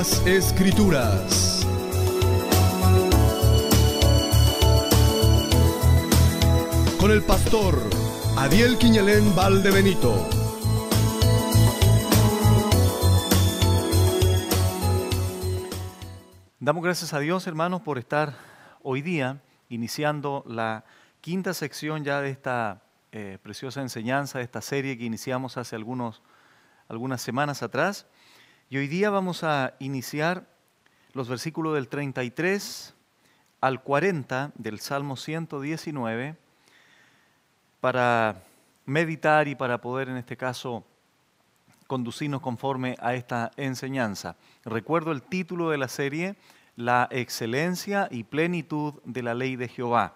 Escrituras. Con el pastor Adiel Quiñelén Valdebenito. Damos gracias a Dios, hermanos, por estar hoy día iniciando la quinta sección ya de esta eh, preciosa enseñanza, de esta serie que iniciamos hace algunos, algunas semanas atrás y hoy día vamos a iniciar los versículos del 33 al 40 del Salmo 119 para meditar y para poder en este caso conducirnos conforme a esta enseñanza. Recuerdo el título de la serie, La excelencia y plenitud de la ley de Jehová.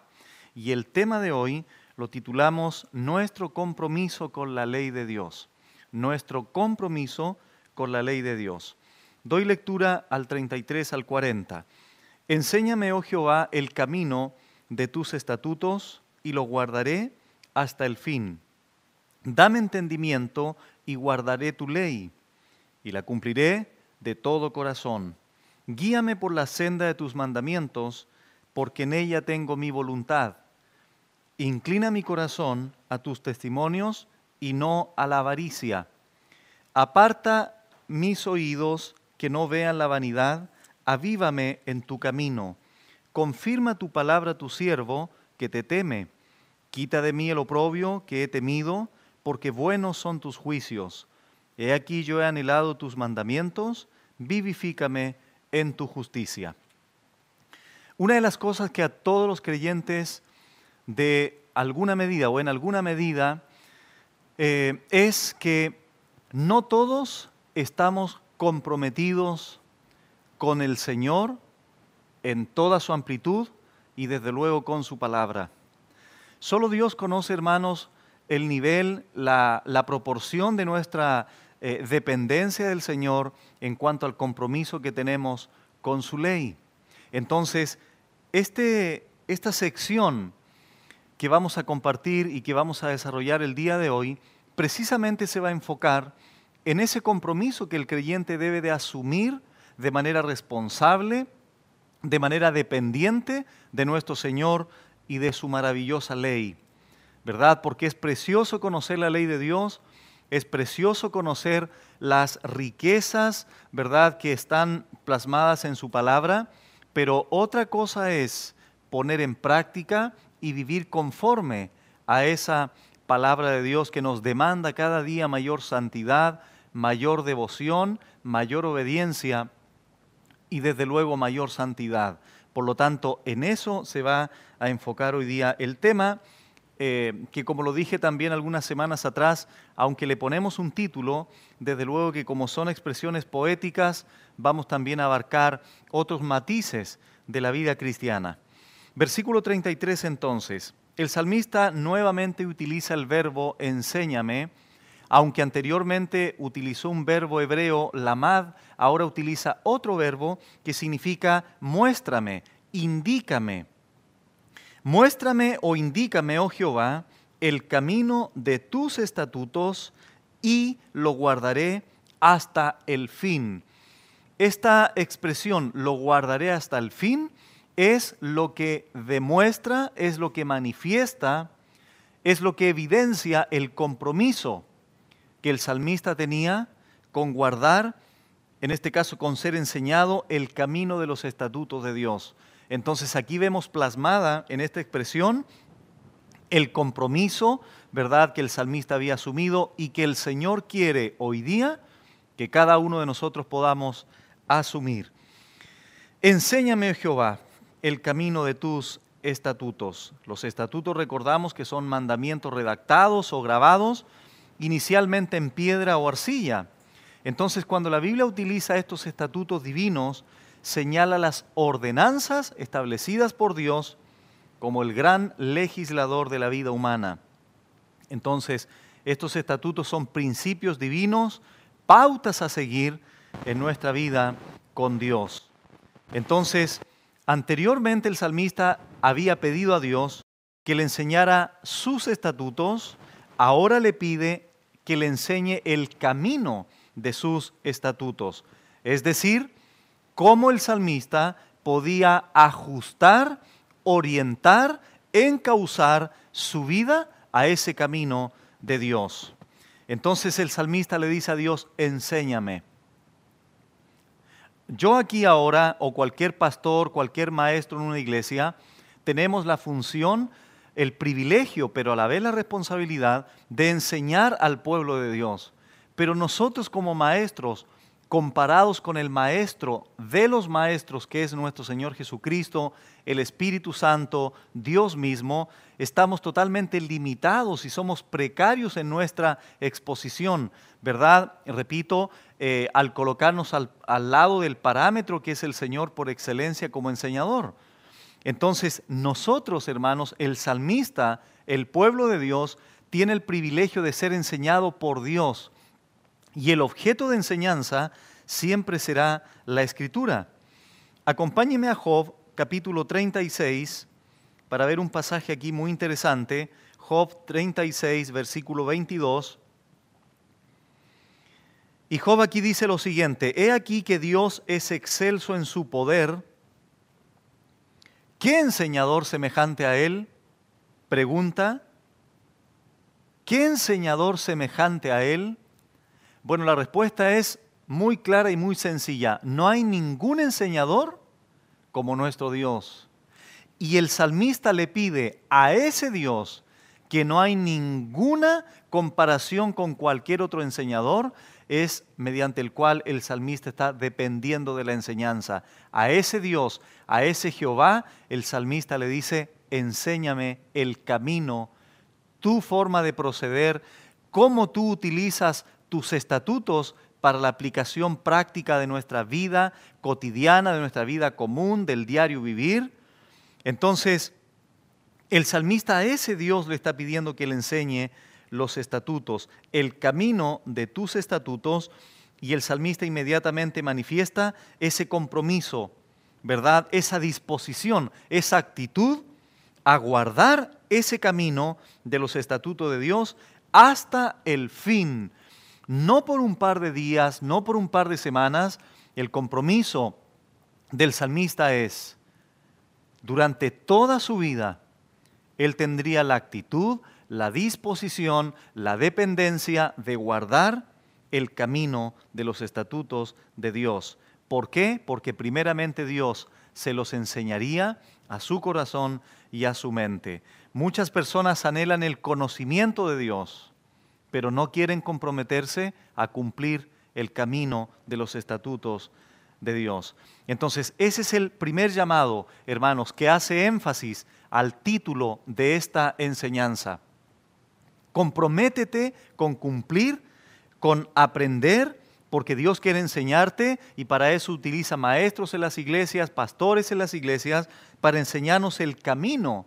Y el tema de hoy lo titulamos Nuestro compromiso con la ley de Dios. Nuestro compromiso con con la ley de Dios. Doy lectura al 33 al 40. Enséñame, oh Jehová, el camino de tus estatutos y lo guardaré hasta el fin. Dame entendimiento y guardaré tu ley y la cumpliré de todo corazón. Guíame por la senda de tus mandamientos, porque en ella tengo mi voluntad. Inclina mi corazón a tus testimonios y no a la avaricia. Aparta mis oídos, que no vean la vanidad, avívame en tu camino. Confirma tu palabra a tu siervo, que te teme. Quita de mí el oprobio que he temido, porque buenos son tus juicios. He aquí yo he anhelado tus mandamientos, vivifícame en tu justicia. Una de las cosas que a todos los creyentes de alguna medida o en alguna medida eh, es que no todos estamos comprometidos con el Señor en toda su amplitud y desde luego con su palabra. Solo Dios conoce, hermanos, el nivel, la, proporción de nuestra eh, dependencia del Señor en cuanto al compromiso que tenemos con su ley. Entonces, este, esta sección que vamos a compartir y que vamos a desarrollar el día de hoy, precisamente se va a enfocar en ese compromiso que el creyente debe de asumir de manera responsable, de manera dependiente de nuestro Señor y de su maravillosa ley. ¿Verdad? Porque es precioso conocer la ley de Dios, es precioso conocer las riquezas, ¿verdad?, que están plasmadas en su palabra, pero otra cosa es poner en práctica y vivir conforme a esa palabra de Dios que nos demanda cada día mayor santidad, mayor devoción, mayor obediencia y desde luego mayor santidad. Por lo tanto, en eso se va a enfocar hoy día el tema, eh, que como lo dije también algunas semanas atrás, aunque le ponemos un título, desde luego que como son expresiones poéticas, vamos también a abarcar otros matices de la vida cristiana. Versículo 33 entonces. El salmista nuevamente utiliza el verbo enséñame aunque anteriormente utilizó un verbo hebreo, lamad, ahora utiliza otro verbo que significa muéstrame, indícame. Muéstrame o indícame, oh Jehová, el camino de tus estatutos y lo guardaré hasta el fin. Esta expresión, lo guardaré hasta el fin, es lo que demuestra, es lo que manifiesta, es lo que evidencia el compromiso que el salmista tenía con guardar, en este caso con ser enseñado, el camino de los estatutos de Dios. Entonces aquí vemos plasmada en esta expresión el compromiso, ¿verdad?, que el salmista había asumido y que el Señor quiere hoy día que cada uno de nosotros podamos asumir. Enséñame, Jehová, el camino de tus estatutos. Los estatutos recordamos que son mandamientos redactados o grabados inicialmente en piedra o arcilla. Entonces, cuando la Biblia utiliza estos estatutos divinos, señala las ordenanzas establecidas por Dios como el gran legislador de la vida humana. Entonces, estos estatutos son principios divinos, pautas a seguir en nuestra vida con Dios. Entonces, anteriormente el salmista había pedido a Dios que le enseñara sus estatutos ahora le pide que le enseñe el camino de sus estatutos, es decir, cómo el salmista podía ajustar, orientar, encauzar su vida a ese camino de Dios. Entonces el salmista le dice a Dios, enséñame. Yo aquí ahora, o cualquier pastor, cualquier maestro en una iglesia, tenemos la función el privilegio, pero a la vez la responsabilidad de enseñar al pueblo de Dios. Pero nosotros como maestros, comparados con el Maestro de los Maestros, que es nuestro Señor Jesucristo, el Espíritu Santo, Dios mismo, estamos totalmente limitados y somos precarios en nuestra exposición, ¿verdad? Repito, eh, al colocarnos al, al lado del parámetro que es el Señor por excelencia como enseñador. Entonces nosotros, hermanos, el salmista, el pueblo de Dios, tiene el privilegio de ser enseñado por Dios. Y el objeto de enseñanza siempre será la escritura. Acompáñeme a Job capítulo 36 para ver un pasaje aquí muy interesante. Job 36, versículo 22. Y Job aquí dice lo siguiente, he aquí que Dios es excelso en su poder ¿Qué enseñador semejante a él? Pregunta. ¿Qué enseñador semejante a él? Bueno, la respuesta es muy clara y muy sencilla. No hay ningún enseñador como nuestro Dios. Y el salmista le pide a ese Dios que no hay ninguna comparación con cualquier otro enseñador, es mediante el cual el salmista está dependiendo de la enseñanza. A ese Dios, a ese Jehová, el salmista le dice, enséñame el camino, tu forma de proceder, cómo tú utilizas tus estatutos para la aplicación práctica de nuestra vida cotidiana, de nuestra vida común, del diario vivir. Entonces, el salmista a ese Dios le está pidiendo que le enseñe los estatutos, el camino de tus estatutos. Y el salmista inmediatamente manifiesta ese compromiso, ¿verdad? Esa disposición, esa actitud a guardar ese camino de los estatutos de Dios hasta el fin. No por un par de días, no por un par de semanas. El compromiso del salmista es, durante toda su vida, él tendría la actitud, la disposición, la dependencia de guardar el camino de los estatutos de Dios. ¿Por qué? Porque primeramente Dios se los enseñaría a su corazón y a su mente. Muchas personas anhelan el conocimiento de Dios, pero no quieren comprometerse a cumplir el camino de los estatutos de Dios. Entonces, ese es el primer llamado, hermanos, que hace énfasis al título de esta enseñanza. Comprométete con cumplir, con aprender, porque Dios quiere enseñarte y para eso utiliza maestros en las iglesias, pastores en las iglesias, para enseñarnos el camino,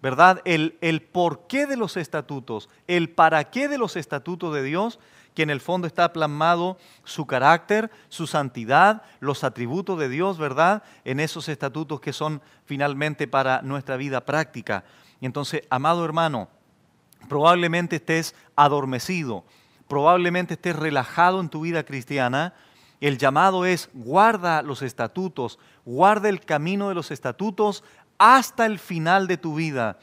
¿verdad? El, el porqué de los estatutos, el para qué de los estatutos de Dios, que en el fondo está plasmado su carácter, su santidad, los atributos de Dios, ¿verdad? En esos estatutos que son finalmente para nuestra vida práctica. Y entonces, amado hermano, Probablemente estés adormecido, probablemente estés relajado en tu vida cristiana. El llamado es guarda los estatutos, guarda el camino de los estatutos hasta el final de tu vida.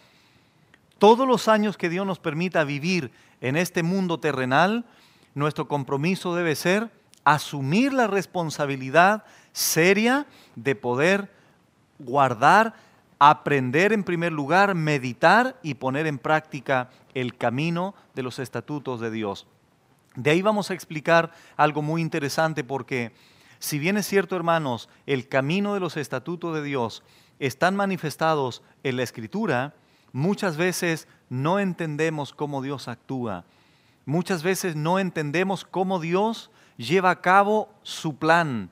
Todos los años que Dios nos permita vivir en este mundo terrenal, nuestro compromiso debe ser asumir la responsabilidad seria de poder guardar, aprender en primer lugar, meditar y poner en práctica el camino de los estatutos de Dios. De ahí vamos a explicar algo muy interesante porque si bien es cierto, hermanos, el camino de los estatutos de Dios están manifestados en la Escritura, muchas veces no entendemos cómo Dios actúa. Muchas veces no entendemos cómo Dios lleva a cabo su plan,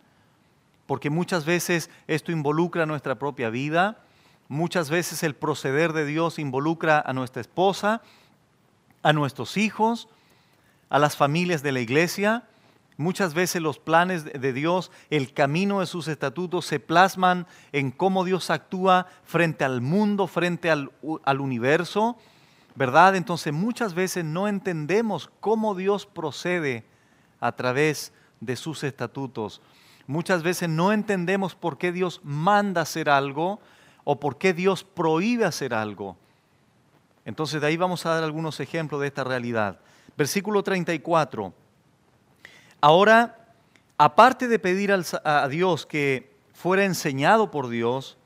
porque muchas veces esto involucra nuestra propia vida, muchas veces el proceder de Dios involucra a nuestra esposa, a nuestros hijos, a las familias de la iglesia. Muchas veces los planes de Dios, el camino de sus estatutos se plasman en cómo Dios actúa frente al mundo, frente al, universo, ¿verdad? Entonces muchas veces no entendemos cómo Dios procede a través de sus estatutos. Muchas veces no entendemos por qué Dios manda hacer algo o por qué Dios prohíbe hacer algo. Entonces de ahí vamos a dar algunos ejemplos de esta realidad. Versículo 34. Ahora, aparte de pedir a Dios que fuera enseñado por Dios,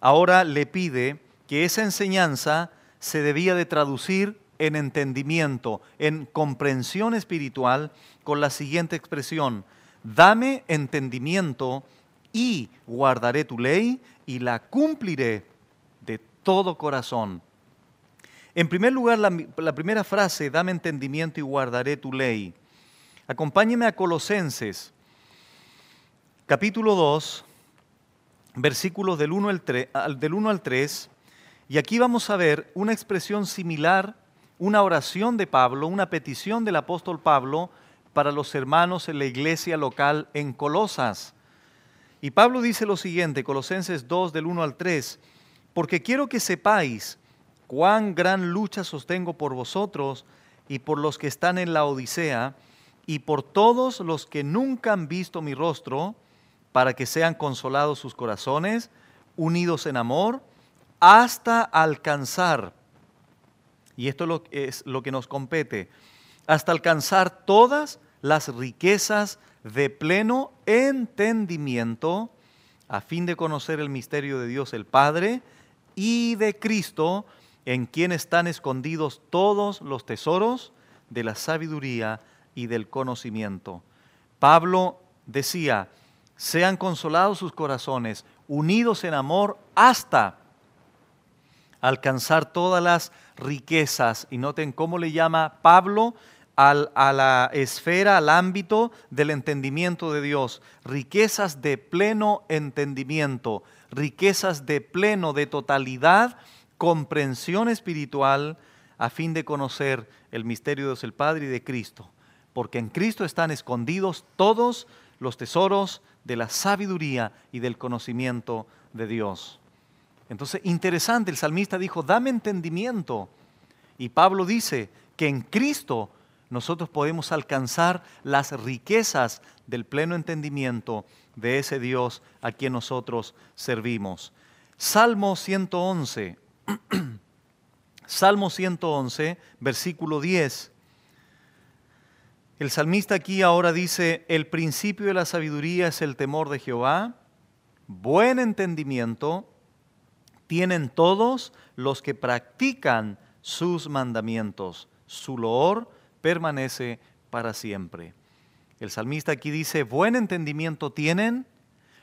ahora le pide que esa enseñanza se debía de traducir en entendimiento, en comprensión espiritual, con la siguiente expresión, dame entendimiento y guardaré tu ley y la cumpliré de todo corazón. En primer lugar, la, primera frase, dame entendimiento y guardaré tu ley. Acompáñeme a Colosenses, capítulo 2, versículos del 1 al 3, del 1 al 3 y aquí vamos a ver una expresión similar, una oración de Pablo, una petición del apóstol Pablo para los hermanos en la iglesia local en Colosas. Y Pablo dice lo siguiente, Colosenses 2 del 1 al 3, porque quiero que sepáis cuán gran lucha sostengo por vosotros y por los que están en la Odisea y por todos los que nunca han visto mi rostro, para que sean consolados sus corazones, unidos en amor, hasta alcanzar, y esto es lo que nos compete, hasta alcanzar todas las riquezas de pleno entendimiento, a fin de conocer el misterio de Dios el Padre y de Cristo, en quien están escondidos todos los tesoros de la sabiduría y del conocimiento. Pablo decía, sean consolados sus corazones, unidos en amor hasta alcanzar todas las riquezas. Y noten cómo le llama Pablo a la esfera, al ámbito del entendimiento de Dios. Riquezas de pleno entendimiento, riquezas de pleno, de totalidad comprensión espiritual a fin de conocer el misterio de Dios el Padre y de Cristo, porque en Cristo están escondidos todos los tesoros de la sabiduría y del conocimiento de Dios. Entonces, interesante, el salmista dijo, dame entendimiento. Y Pablo dice que en Cristo nosotros podemos alcanzar las riquezas del pleno entendimiento de ese Dios a quien nosotros servimos. Salmo 111, Salmo 111, versículo 10. El salmista aquí ahora dice, el principio de la sabiduría es el temor de Jehová, buen entendimiento tienen todos los que practican sus mandamientos, su loor permanece para siempre. El salmista aquí dice, buen entendimiento tienen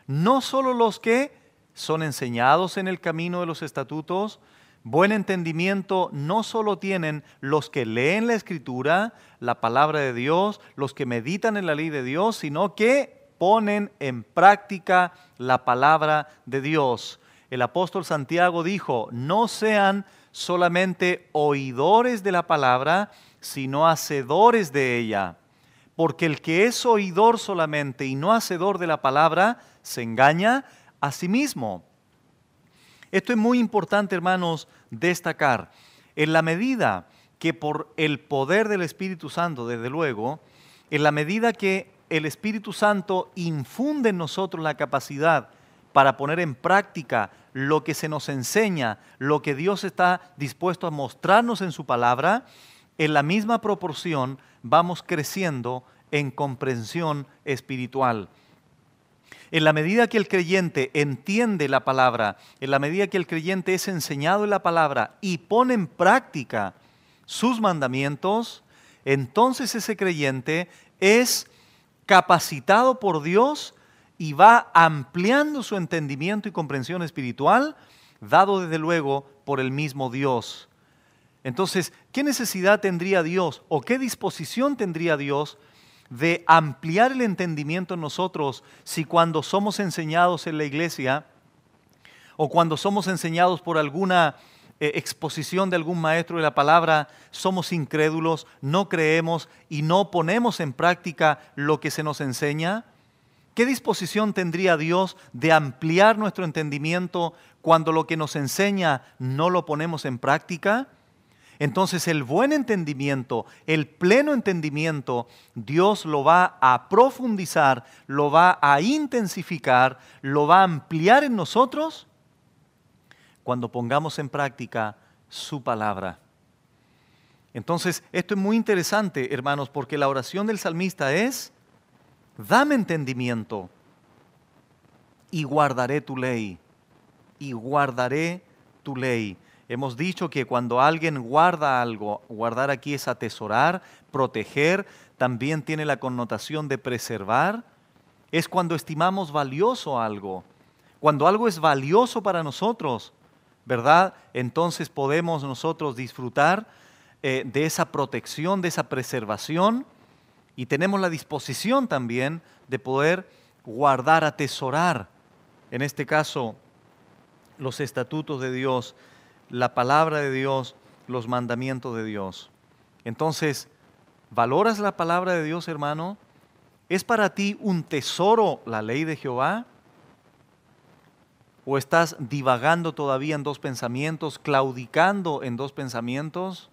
no solo los que son enseñados en el camino de los estatutos, Buen entendimiento no solo tienen los que leen la escritura, la palabra de Dios, los que meditan en la ley de Dios, sino que ponen en práctica la palabra de Dios. El apóstol Santiago dijo, no sean solamente oidores de la palabra, sino hacedores de ella. Porque el que es oidor solamente y no hacedor de la palabra, se engaña a sí mismo. Esto es muy importante, hermanos, destacar. En la medida que por el poder del Espíritu Santo, desde luego, en la medida que el Espíritu Santo infunde en nosotros la capacidad para poner en práctica lo que se nos enseña, lo que Dios está dispuesto a mostrarnos en su palabra, en la misma proporción vamos creciendo en comprensión espiritual. En la medida que el creyente entiende la palabra, en la medida que el creyente es enseñado en la palabra y pone en práctica sus mandamientos, entonces ese creyente es capacitado por Dios y va ampliando su entendimiento y comprensión espiritual, dado desde luego por el mismo Dios. Entonces, ¿qué necesidad tendría Dios o qué disposición tendría Dios de ampliar el entendimiento en nosotros si cuando somos enseñados en la iglesia o cuando somos enseñados por alguna eh, exposición de algún maestro de la palabra, somos incrédulos, no creemos y no ponemos en práctica lo que se nos enseña? ¿Qué disposición tendría Dios de ampliar nuestro entendimiento cuando lo que nos enseña no lo ponemos en práctica? Entonces el buen entendimiento, el pleno entendimiento, Dios lo va a profundizar, lo va a intensificar, lo va a ampliar en nosotros cuando pongamos en práctica su palabra. Entonces, esto es muy interesante, hermanos, porque la oración del salmista es, dame entendimiento y guardaré tu ley, y guardaré tu ley. Hemos dicho que cuando alguien guarda algo, guardar aquí es atesorar, proteger, también tiene la connotación de preservar. Es cuando estimamos valioso algo. Cuando algo es valioso para nosotros, ¿verdad? Entonces podemos nosotros disfrutar eh, de esa protección, de esa preservación y tenemos la disposición también de poder guardar, atesorar, en este caso, los estatutos de Dios la palabra de Dios, los mandamientos de Dios. Entonces, ¿valoras la palabra de Dios, hermano? ¿Es para ti un tesoro la ley de Jehová? ¿O estás divagando todavía en dos pensamientos, claudicando en dos pensamientos?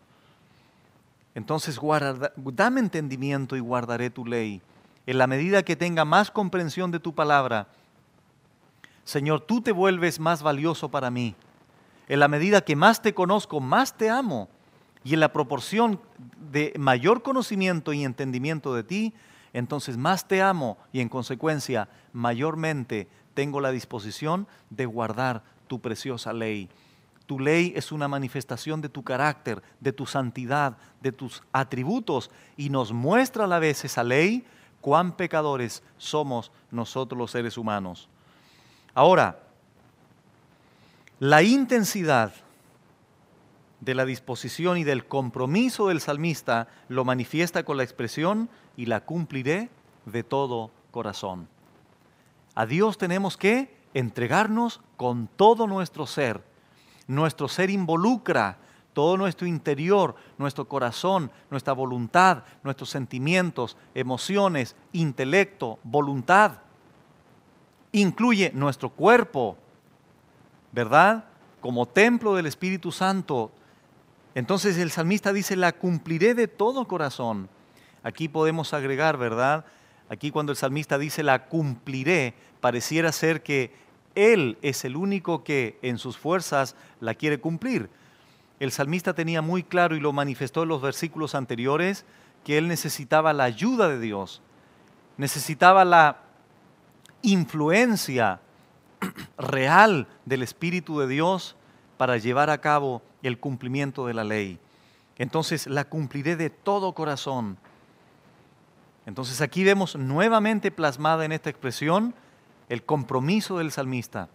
Entonces, guarda, dame entendimiento y guardaré tu ley. En la medida que tenga más comprensión de tu palabra, Señor, tú te vuelves más valioso para mí. En la medida que más te conozco, más te amo. Y en la proporción de mayor conocimiento y entendimiento de ti, entonces más te amo y en consecuencia mayormente tengo la disposición de guardar tu preciosa ley. Tu ley es una manifestación de tu carácter, de tu santidad, de tus atributos y nos muestra a la vez esa ley cuán pecadores somos nosotros los seres humanos. Ahora, la intensidad de la disposición y del compromiso del salmista lo manifiesta con la expresión y la cumpliré de todo corazón. A Dios tenemos que entregarnos con todo nuestro ser. Nuestro ser involucra todo nuestro interior, nuestro corazón, nuestra voluntad, nuestros sentimientos, emociones, intelecto, voluntad. Incluye nuestro cuerpo, ¿verdad? Como templo del Espíritu Santo. Entonces el salmista dice, la cumpliré de todo corazón. Aquí podemos agregar, ¿verdad? Aquí cuando el salmista dice, la cumpliré, pareciera ser que él es el único que en sus fuerzas la quiere cumplir. El salmista tenía muy claro y lo manifestó en los versículos anteriores que él necesitaba la ayuda de Dios, necesitaba la influencia real del Espíritu de Dios para llevar a cabo el cumplimiento de la ley. Entonces la cumpliré de todo corazón. Entonces aquí vemos nuevamente plasmada en esta expresión el compromiso del salmista.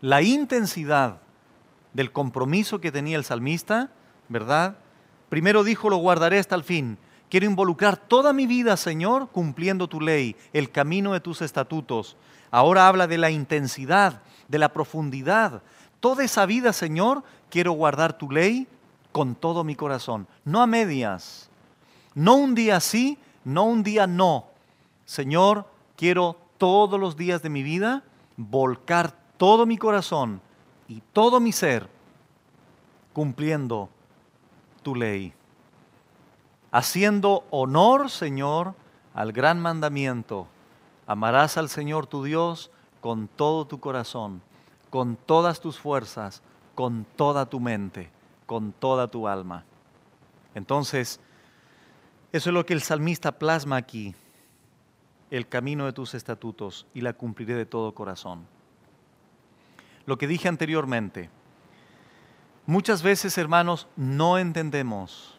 La intensidad del compromiso que tenía el salmista, ¿verdad? Primero dijo, lo guardaré hasta el fin. Quiero involucrar toda mi vida, Señor, cumpliendo tu ley, el camino de tus estatutos. Ahora habla de la intensidad, de la profundidad. Toda esa vida, Señor, quiero guardar tu ley con todo mi corazón, no a medias, no un día sí, no un día no. Señor, quiero todos los días de mi vida volcar todo mi corazón y todo mi ser cumpliendo tu ley, haciendo honor, Señor, al gran mandamiento Amarás al Señor tu Dios con todo tu corazón, con todas tus fuerzas, con toda tu mente, con toda tu alma. Entonces, eso es lo que el salmista plasma aquí, el camino de tus estatutos y la cumpliré de todo corazón. Lo que dije anteriormente, muchas veces hermanos no entendemos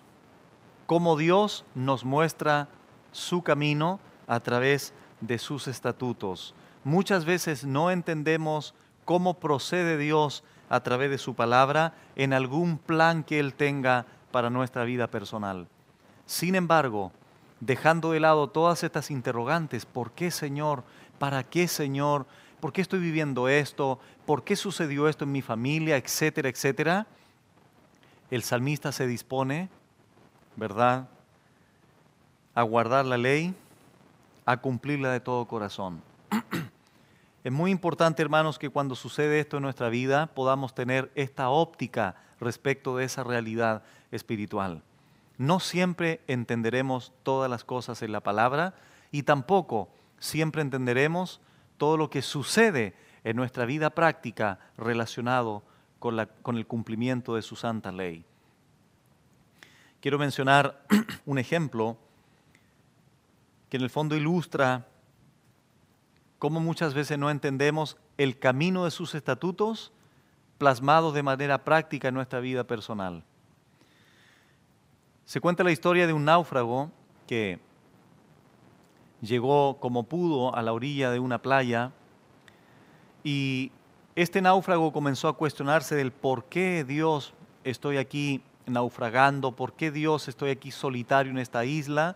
cómo Dios nos muestra su camino a través de de sus estatutos. Muchas veces no entendemos cómo procede Dios a través de su palabra en algún plan que Él tenga para nuestra vida personal. Sin embargo, dejando de lado todas estas interrogantes, ¿por qué Señor? ¿Para qué Señor? ¿Por qué estoy viviendo esto? ¿Por qué sucedió esto en mi familia? Etcétera, etcétera. El salmista se dispone, ¿verdad?, a guardar la ley a cumplirla de todo corazón. es muy importante, hermanos, que cuando sucede esto en nuestra vida podamos tener esta óptica respecto de esa realidad espiritual. No siempre entenderemos todas las cosas en la palabra y tampoco siempre entenderemos todo lo que sucede en nuestra vida práctica relacionado con, con el cumplimiento de su santa ley. Quiero mencionar un ejemplo que en el fondo ilustra cómo muchas veces no entendemos el camino de sus estatutos plasmados de manera práctica en nuestra vida personal. Se cuenta la historia de un náufrago que llegó como pudo a la orilla de una playa y este náufrago comenzó a cuestionarse del por qué Dios estoy aquí naufragando, por qué Dios estoy aquí solitario en esta isla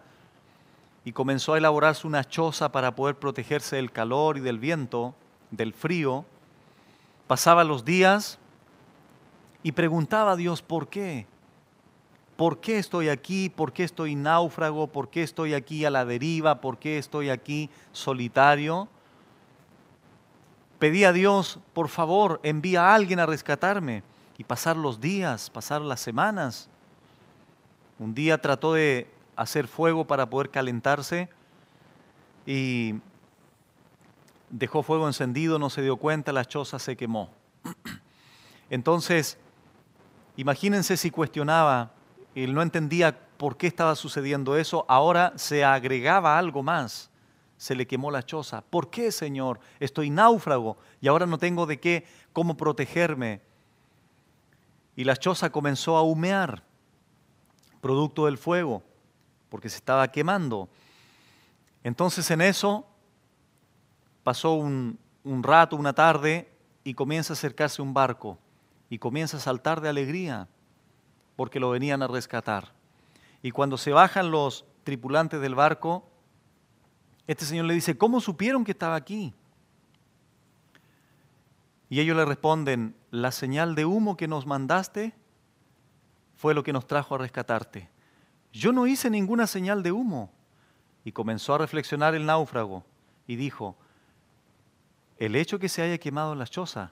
y comenzó a elaborarse una choza para poder protegerse del calor y del viento, del frío. Pasaba los días y preguntaba a Dios, ¿por qué? ¿Por qué estoy aquí? ¿Por qué estoy náufrago? ¿Por qué estoy aquí a la deriva? ¿Por qué estoy aquí solitario? Pedía a Dios, por favor, envía a alguien a rescatarme. Y pasar los días, pasar las semanas. Un día trató de hacer fuego para poder calentarse y dejó fuego encendido, no se dio cuenta, la choza se quemó. Entonces, imagínense si cuestionaba, él no entendía por qué estaba sucediendo eso, ahora se agregaba algo más, se le quemó la choza. ¿Por qué, Señor? Estoy náufrago y ahora no tengo de qué, cómo protegerme. Y la choza comenzó a humear, producto del fuego porque se estaba quemando. Entonces en eso pasó un, un rato, una tarde, y comienza a acercarse un barco y comienza a saltar de alegría porque lo venían a rescatar. Y cuando se bajan los tripulantes del barco, este señor le dice, ¿cómo supieron que estaba aquí? Y ellos le responden, la señal de humo que nos mandaste fue lo que nos trajo a rescatarte yo no hice ninguna señal de humo. Y comenzó a reflexionar el náufrago y dijo, el hecho que se haya quemado la choza,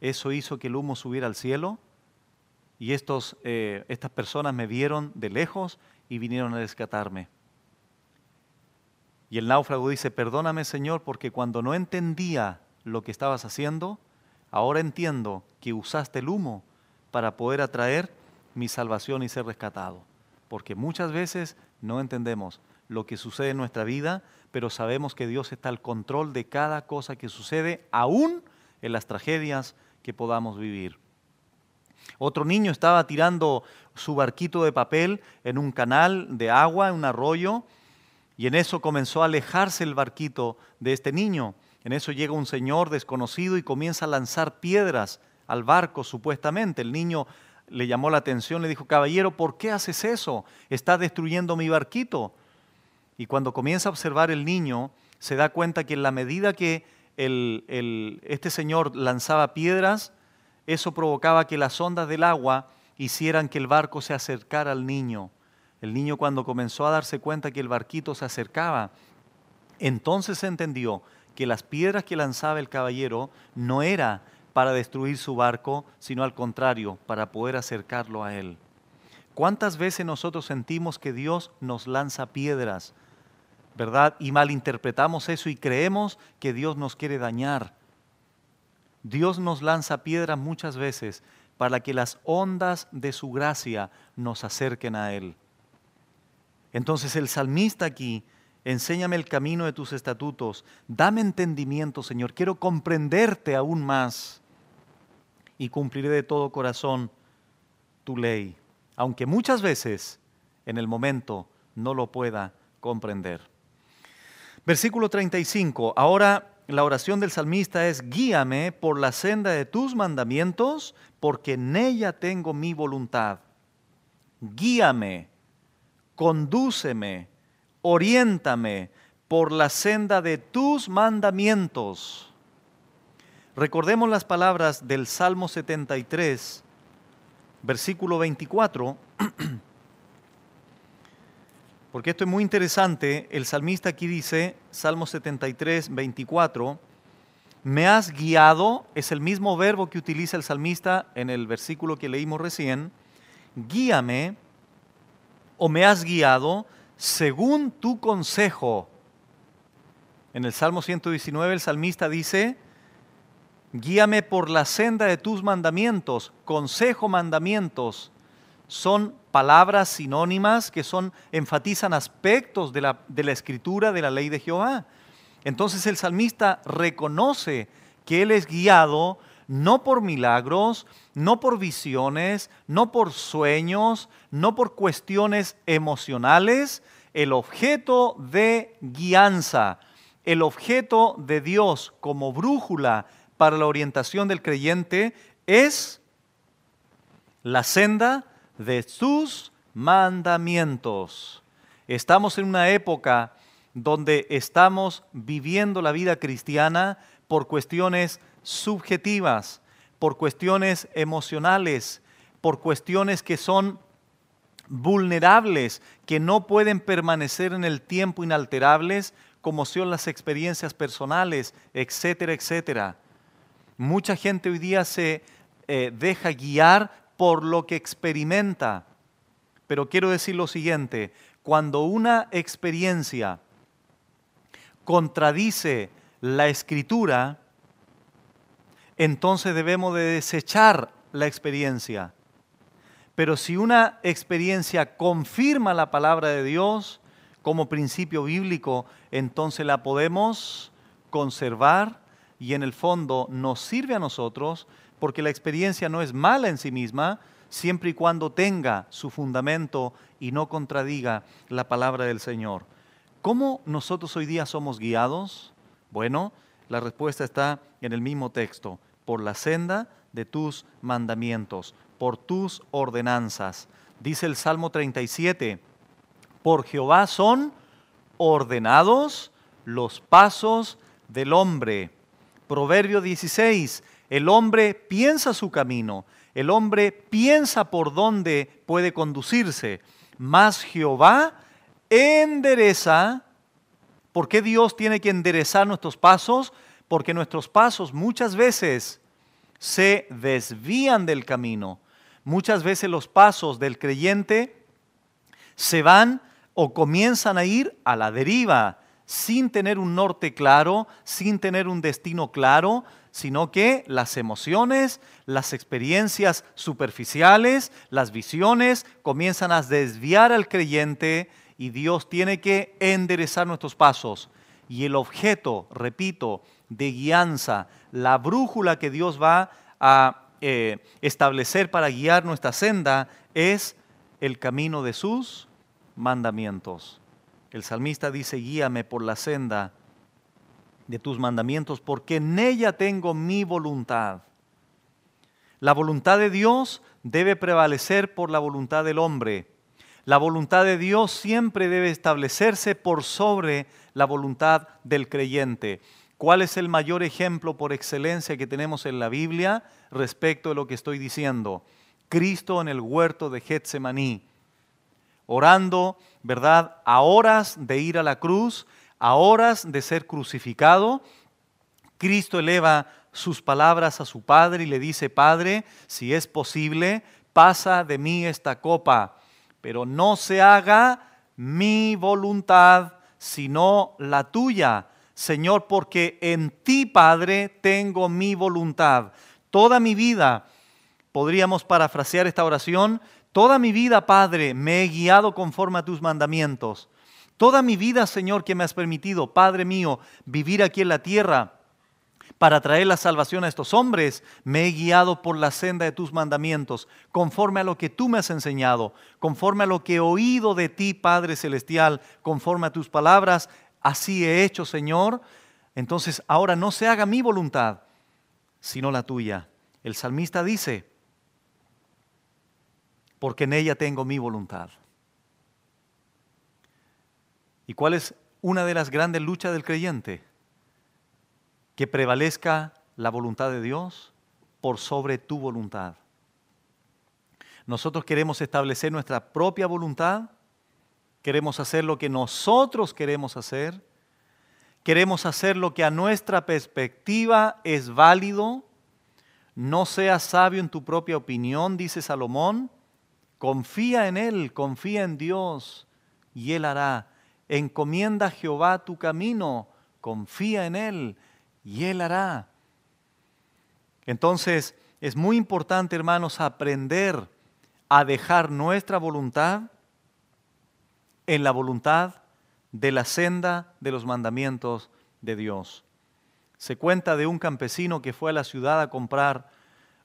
eso hizo que el humo subiera al cielo y estos, eh, estas personas me vieron de lejos y vinieron a rescatarme. Y el náufrago dice, perdóname Señor, porque cuando no entendía lo que estabas haciendo, ahora entiendo que usaste el humo para poder atraer mi salvación y ser rescatado porque muchas veces no entendemos lo que sucede en nuestra vida, pero sabemos que Dios está al control de cada cosa que sucede, aún en las tragedias que podamos vivir. Otro niño estaba tirando su barquito de papel en un canal de agua, en un arroyo, y en eso comenzó a alejarse el barquito de este niño. En eso llega un señor desconocido y comienza a lanzar piedras al barco, supuestamente. El niño le llamó la atención, le dijo, caballero, ¿por qué haces eso? Estás destruyendo mi barquito. Y cuando comienza a observar el niño, se da cuenta que en la medida que este señor lanzaba piedras, eso provocaba que las ondas del agua hicieran que el barco se acercara al niño. El niño cuando comenzó a darse cuenta que el barquito se acercaba, entonces entendió que las piedras que lanzaba el caballero no era para destruir su barco, sino al contrario, para poder acercarlo a Él. ¿Cuántas veces nosotros sentimos que Dios nos lanza piedras, verdad? Y malinterpretamos eso y creemos que Dios nos quiere dañar. Dios nos lanza piedras muchas veces para que las ondas de su gracia nos acerquen a Él. Entonces el salmista aquí, enséñame el camino de tus estatutos, dame entendimiento, Señor, quiero comprenderte aún más y cumpliré de todo corazón tu ley, aunque muchas veces en el momento no lo pueda comprender. Versículo 35. Ahora la oración del salmista es, guíame por la senda de tus mandamientos, porque en ella tengo mi voluntad. Guíame, condúceme, oriéntame por la senda de tus mandamientos Recordemos las palabras del Salmo 73, versículo 24, porque esto es muy interesante. El salmista aquí dice, Salmo 73, 24, me has guiado, es el mismo verbo que utiliza el salmista en el versículo que leímos recién, guíame o me has guiado según tu consejo. En el Salmo 119 el salmista dice, Guíame por la senda de tus mandamientos, consejo mandamientos. Son palabras sinónimas que son, enfatizan aspectos de la, de la escritura de la ley de Jehová. Entonces el salmista reconoce que él es guiado no por milagros, no por visiones, no por sueños, no por cuestiones emocionales. El objeto de guianza, el objeto de Dios como brújula para la orientación del creyente es la senda de sus mandamientos. Estamos en una época donde estamos viviendo la vida cristiana por cuestiones subjetivas, por cuestiones emocionales, por cuestiones que son vulnerables, que no pueden permanecer en el tiempo inalterables, como son las experiencias personales, etcétera, etcétera. Mucha gente hoy día se eh, deja guiar por lo que experimenta. Pero quiero decir lo siguiente, cuando una experiencia contradice la escritura, entonces debemos de desechar la experiencia. Pero si una experiencia confirma la palabra de Dios como principio bíblico, entonces la podemos conservar y en el fondo nos sirve a nosotros porque la experiencia no es mala en sí misma, siempre y cuando tenga su fundamento y no contradiga la palabra del Señor. ¿Cómo nosotros hoy día somos guiados? Bueno, la respuesta está en el mismo texto, por la senda de tus mandamientos, por tus ordenanzas. Dice el Salmo 37, por Jehová son ordenados los pasos del hombre Proverbio 16, el hombre piensa su camino, el hombre piensa por dónde puede conducirse, mas Jehová endereza. ¿Por qué Dios tiene que enderezar nuestros pasos? Porque nuestros pasos muchas veces se desvían del camino. Muchas veces los pasos del creyente se van o comienzan a ir a la deriva, sin tener un norte claro, sin tener un destino claro, sino que las emociones, las experiencias superficiales, las visiones comienzan a desviar al creyente y Dios tiene que enderezar nuestros pasos. Y el objeto, repito, de guianza, la brújula que Dios va a eh, establecer para guiar nuestra senda es el camino de sus mandamientos. El salmista dice, guíame por la senda de tus mandamientos, porque en ella tengo mi voluntad. La voluntad de Dios debe prevalecer por la voluntad del hombre. La voluntad de Dios siempre debe establecerse por sobre la voluntad del creyente. ¿Cuál es el mayor ejemplo por excelencia que tenemos en la Biblia respecto de lo que estoy diciendo? Cristo en el huerto de Getsemaní, orando ¿verdad? A horas de ir a la cruz, a horas de ser crucificado, Cristo eleva sus palabras a su Padre y le dice, Padre, si es posible, pasa de mí esta copa, pero no se haga mi voluntad, sino la tuya, Señor, porque en ti, Padre, tengo mi voluntad. Toda mi vida, podríamos parafrasear esta oración, Toda mi vida, Padre, me he guiado conforme a tus mandamientos. Toda mi vida, Señor, que me has permitido, Padre mío, vivir aquí en la tierra para traer la salvación a estos hombres, me he guiado por la senda de tus mandamientos, conforme a lo que tú me has enseñado, conforme a lo que he oído de ti, Padre Celestial, conforme a tus palabras, así he hecho, Señor. Entonces ahora no se haga mi voluntad, sino la tuya. El salmista dice, porque en ella tengo mi voluntad. ¿Y cuál es una de las grandes luchas del creyente? Que prevalezca la voluntad de Dios por sobre tu voluntad. Nosotros queremos establecer nuestra propia voluntad, queremos hacer lo que nosotros queremos hacer, queremos hacer lo que a nuestra perspectiva es válido. No seas sabio en tu propia opinión, dice Salomón. Confía en Él, confía en Dios y Él hará. Encomienda a Jehová tu camino, confía en Él y Él hará. Entonces, es muy importante, hermanos, aprender a dejar nuestra voluntad en la voluntad de la senda de los mandamientos de Dios. Se cuenta de un campesino que fue a la ciudad a comprar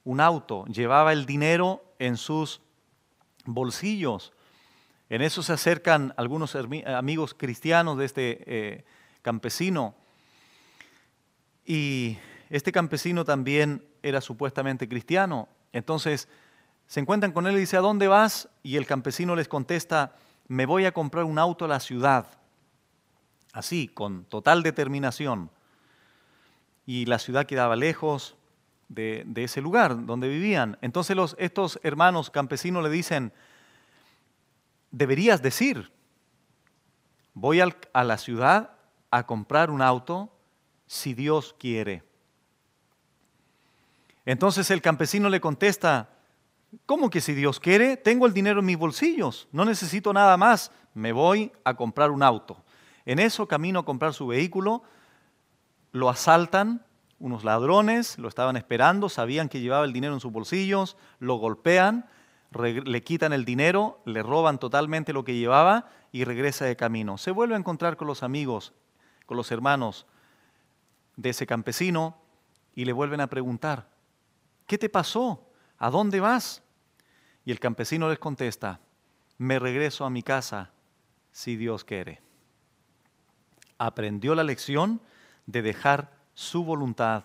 un auto, llevaba el dinero en sus bolsillos. En eso se acercan algunos amigos cristianos de este eh, campesino. Y este campesino también era supuestamente cristiano. Entonces se encuentran con él y dice, ¿a dónde vas? Y el campesino les contesta, me voy a comprar un auto a la ciudad. Así, con total determinación. Y la ciudad quedaba lejos de, ese lugar donde vivían. Entonces estos hermanos campesinos le dicen, deberías decir, voy a la ciudad a comprar un auto si Dios quiere. Entonces el campesino le contesta, ¿cómo que si Dios quiere? Tengo el dinero en mis bolsillos, no necesito nada más, me voy a comprar un auto. En eso camino a comprar su vehículo, lo asaltan unos ladrones, lo estaban esperando, sabían que llevaba el dinero en sus bolsillos, lo golpean, le quitan el dinero, le roban totalmente lo que llevaba y regresa de camino. Se vuelve a encontrar con los amigos, con los hermanos de ese campesino y le vuelven a preguntar, ¿qué te pasó? ¿A dónde vas? Y el campesino les contesta, me regreso a mi casa si Dios quiere. Aprendió la lección de dejar su voluntad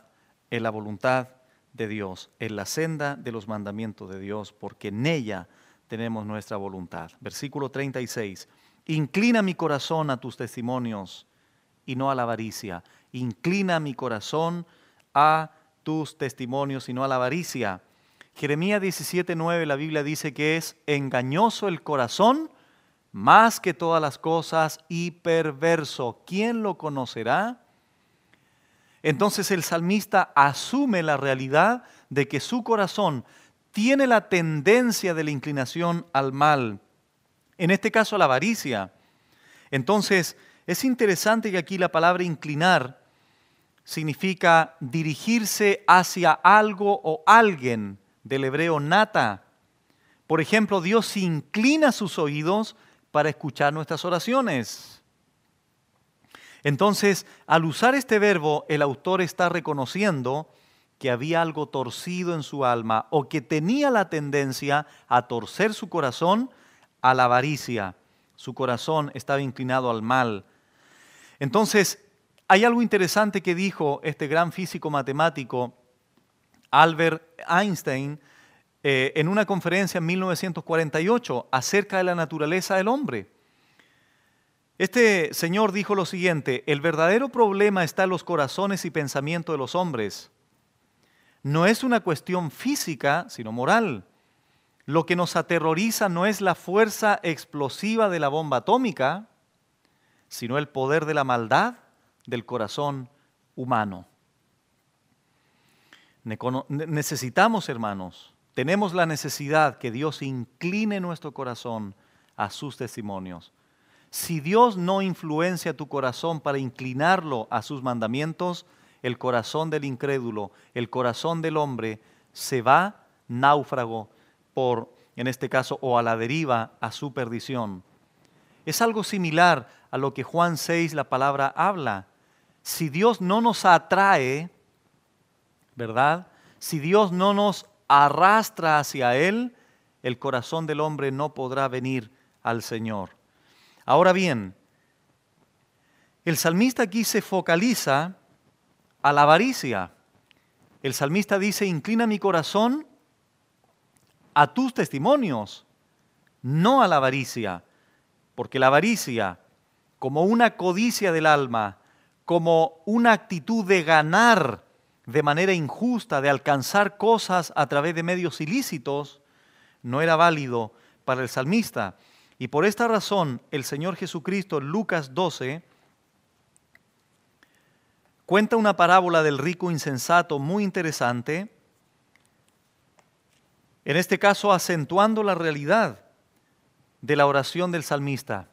en la voluntad de Dios, en la senda de los mandamientos de Dios, porque en ella tenemos nuestra voluntad. Versículo 36. Inclina mi corazón a tus testimonios y no a la avaricia. Inclina mi corazón a tus testimonios y no a la avaricia. Jeremías 17:9 la Biblia dice que es engañoso el corazón más que todas las cosas y perverso. ¿Quién lo conocerá? Entonces el salmista asume la realidad de que su corazón tiene la tendencia de la inclinación al mal, en este caso a la avaricia. Entonces es interesante que aquí la palabra inclinar significa dirigirse hacia algo o alguien, del hebreo nata. Por ejemplo, Dios inclina sus oídos para escuchar nuestras oraciones. Entonces, al usar este verbo, el autor está reconociendo que había algo torcido en su alma o que tenía la tendencia a torcer su corazón a la avaricia. Su corazón estaba inclinado al mal. Entonces, hay algo interesante que dijo este gran físico matemático Albert Einstein eh, en una conferencia en 1948 acerca de la naturaleza del hombre. Este señor dijo lo siguiente, el verdadero problema está en los corazones y pensamiento de los hombres. No es una cuestión física, sino moral. Lo que nos aterroriza no es la fuerza explosiva de la bomba atómica, sino el poder de la maldad del corazón humano. Necesitamos, hermanos, tenemos la necesidad que Dios incline nuestro corazón a sus testimonios si Dios no influencia tu corazón para inclinarlo a sus mandamientos, el corazón del incrédulo, el corazón del hombre, se va náufrago por, en este caso, o a la deriva, a su perdición. Es algo similar a lo que Juan 6, la palabra, habla. Si Dios no nos atrae, ¿verdad? Si Dios no nos arrastra hacia Él, el corazón del hombre no podrá venir al Señor. Ahora bien, el salmista aquí se focaliza a la avaricia. El salmista dice, inclina mi corazón a tus testimonios, no a la avaricia, porque la avaricia, como una codicia del alma, como una actitud de ganar de manera injusta, de alcanzar cosas a través de medios ilícitos, no era válido para el salmista. Y por esta razón el Señor Jesucristo, Lucas 12, cuenta una parábola del rico insensato muy interesante, en este caso acentuando la realidad de la oración del salmista.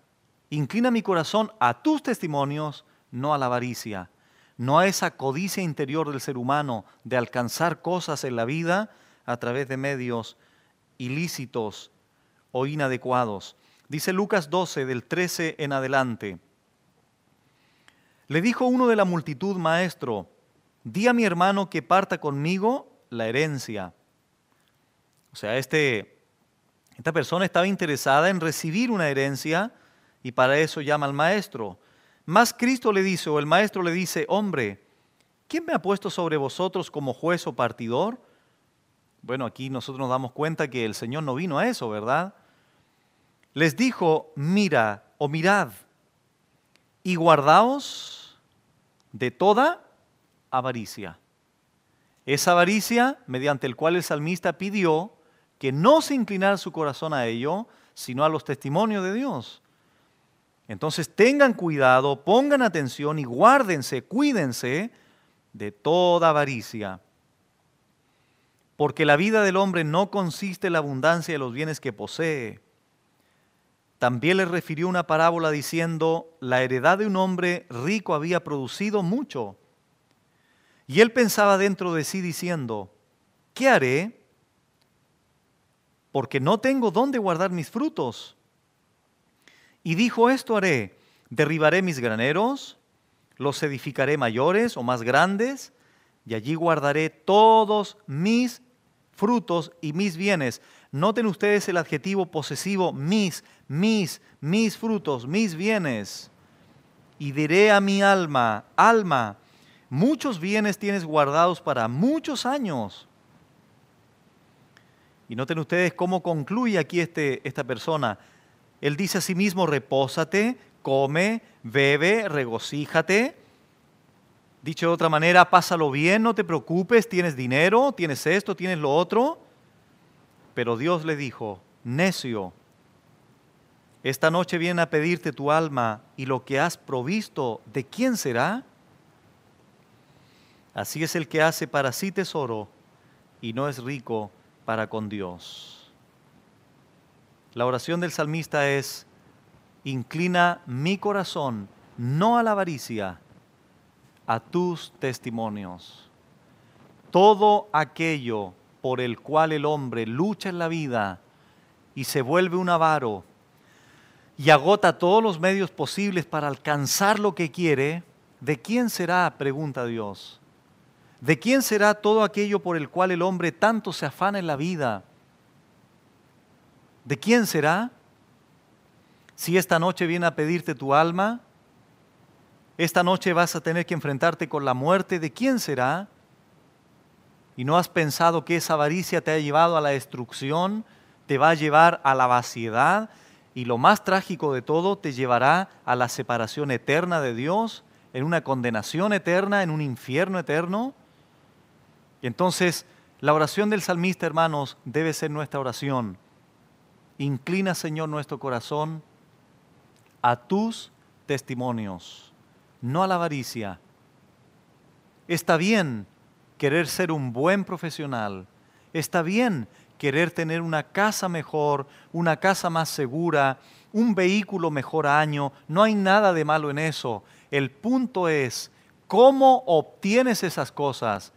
Inclina mi corazón a tus testimonios, no a la avaricia, no a esa codicia interior del ser humano de alcanzar cosas en la vida a través de medios ilícitos o inadecuados, Dice Lucas 12, del 13 en adelante. Le dijo uno de la multitud, maestro, di a mi hermano que parta conmigo la herencia. O sea, este, esta persona estaba interesada en recibir una herencia y para eso llama al maestro. Más Cristo le dice, o el maestro le dice, hombre, ¿quién me ha puesto sobre vosotros como juez o partidor? Bueno, aquí nosotros nos damos cuenta que el Señor no vino a eso, ¿verdad? les dijo, mira o mirad y guardaos de toda avaricia. Esa avaricia mediante el cual el salmista pidió que no se inclinara su corazón a ello, sino a los testimonios de Dios. Entonces tengan cuidado, pongan atención y guárdense, cuídense de toda avaricia. Porque la vida del hombre no consiste en la abundancia de los bienes que posee. También le refirió una parábola diciendo, la heredad de un hombre rico había producido mucho. Y él pensaba dentro de sí diciendo, ¿qué haré? Porque no tengo dónde guardar mis frutos. Y dijo, esto haré, derribaré mis graneros, los edificaré mayores o más grandes, y allí guardaré todos mis frutos y mis bienes Noten ustedes el adjetivo posesivo mis, mis, mis frutos, mis bienes. Y diré a mi alma, alma, muchos bienes tienes guardados para muchos años. Y noten ustedes cómo concluye aquí este, esta persona. Él dice a sí mismo, repósate, come, bebe, regocíjate. Dicho de otra manera, pásalo bien, no te preocupes, tienes dinero, tienes esto, tienes lo otro. Pero Dios le dijo, necio, esta noche viene a pedirte tu alma y lo que has provisto, ¿de quién será? Así es el que hace para sí tesoro y no es rico para con Dios. La oración del salmista es, inclina mi corazón no a la avaricia, a tus testimonios. Todo aquello por el cual el hombre lucha en la vida y se vuelve un avaro y agota todos los medios posibles para alcanzar lo que quiere, ¿de quién será? pregunta Dios. ¿De quién será todo aquello por el cual el hombre tanto se afana en la vida? ¿De quién será? Si esta noche viene a pedirte tu alma, esta noche vas a tener que enfrentarte con la muerte, ¿de quién será? y no has pensado que esa avaricia te ha llevado a la destrucción, te va a llevar a la vaciedad y lo más trágico de todo, te llevará a la separación eterna de Dios, en una condenación eterna, en un infierno eterno. Y entonces, la oración del salmista, hermanos, debe ser nuestra oración. Inclina, Señor, nuestro corazón a tus testimonios, no a la avaricia. Está bien querer ser un buen profesional, está bien querer tener una casa mejor, una casa más segura, un vehículo mejor año, no hay nada de malo en eso. El punto es, ¿cómo obtienes esas cosas?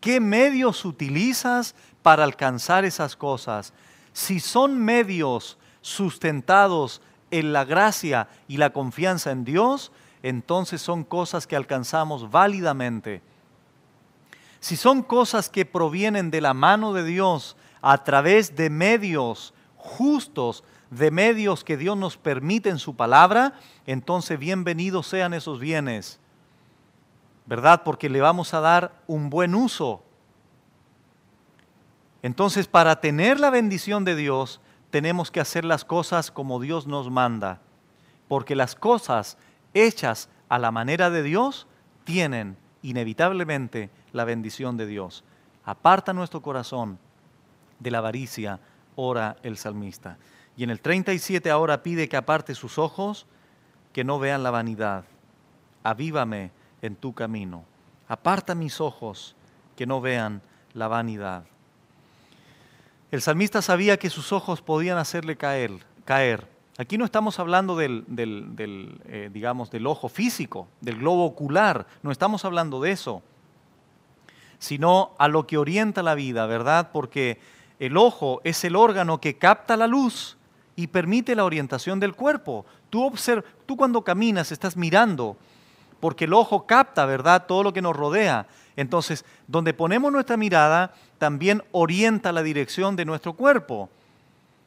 ¿Qué medios utilizas para alcanzar esas cosas? Si son medios sustentados en la gracia y la confianza en Dios, entonces son cosas que alcanzamos válidamente si son cosas que provienen de la mano de Dios a través de medios justos, de medios que Dios nos permite en su palabra, entonces bienvenidos sean esos bienes. ¿Verdad? Porque le vamos a dar un buen uso. Entonces, para tener la bendición de Dios, tenemos que hacer las cosas como Dios nos manda. Porque las cosas hechas a la manera de Dios tienen inevitablemente la bendición de Dios. Aparta nuestro corazón de la avaricia, ora el salmista. Y en el 37 ahora pide que aparte sus ojos, que no vean la vanidad. Avívame en tu camino. Aparta mis ojos, que no vean la vanidad. El salmista sabía que sus ojos podían hacerle caer, caer Aquí no estamos hablando del, eh, digamos, del ojo físico, del globo ocular, no estamos hablando de eso, sino a lo que orienta la vida, ¿verdad? Porque el ojo es el órgano que capta la luz y permite la orientación del cuerpo. Tú, tú cuando caminas estás mirando, porque el ojo capta, ¿verdad?, todo lo que nos rodea. Entonces, donde ponemos nuestra mirada, también orienta la dirección de nuestro cuerpo.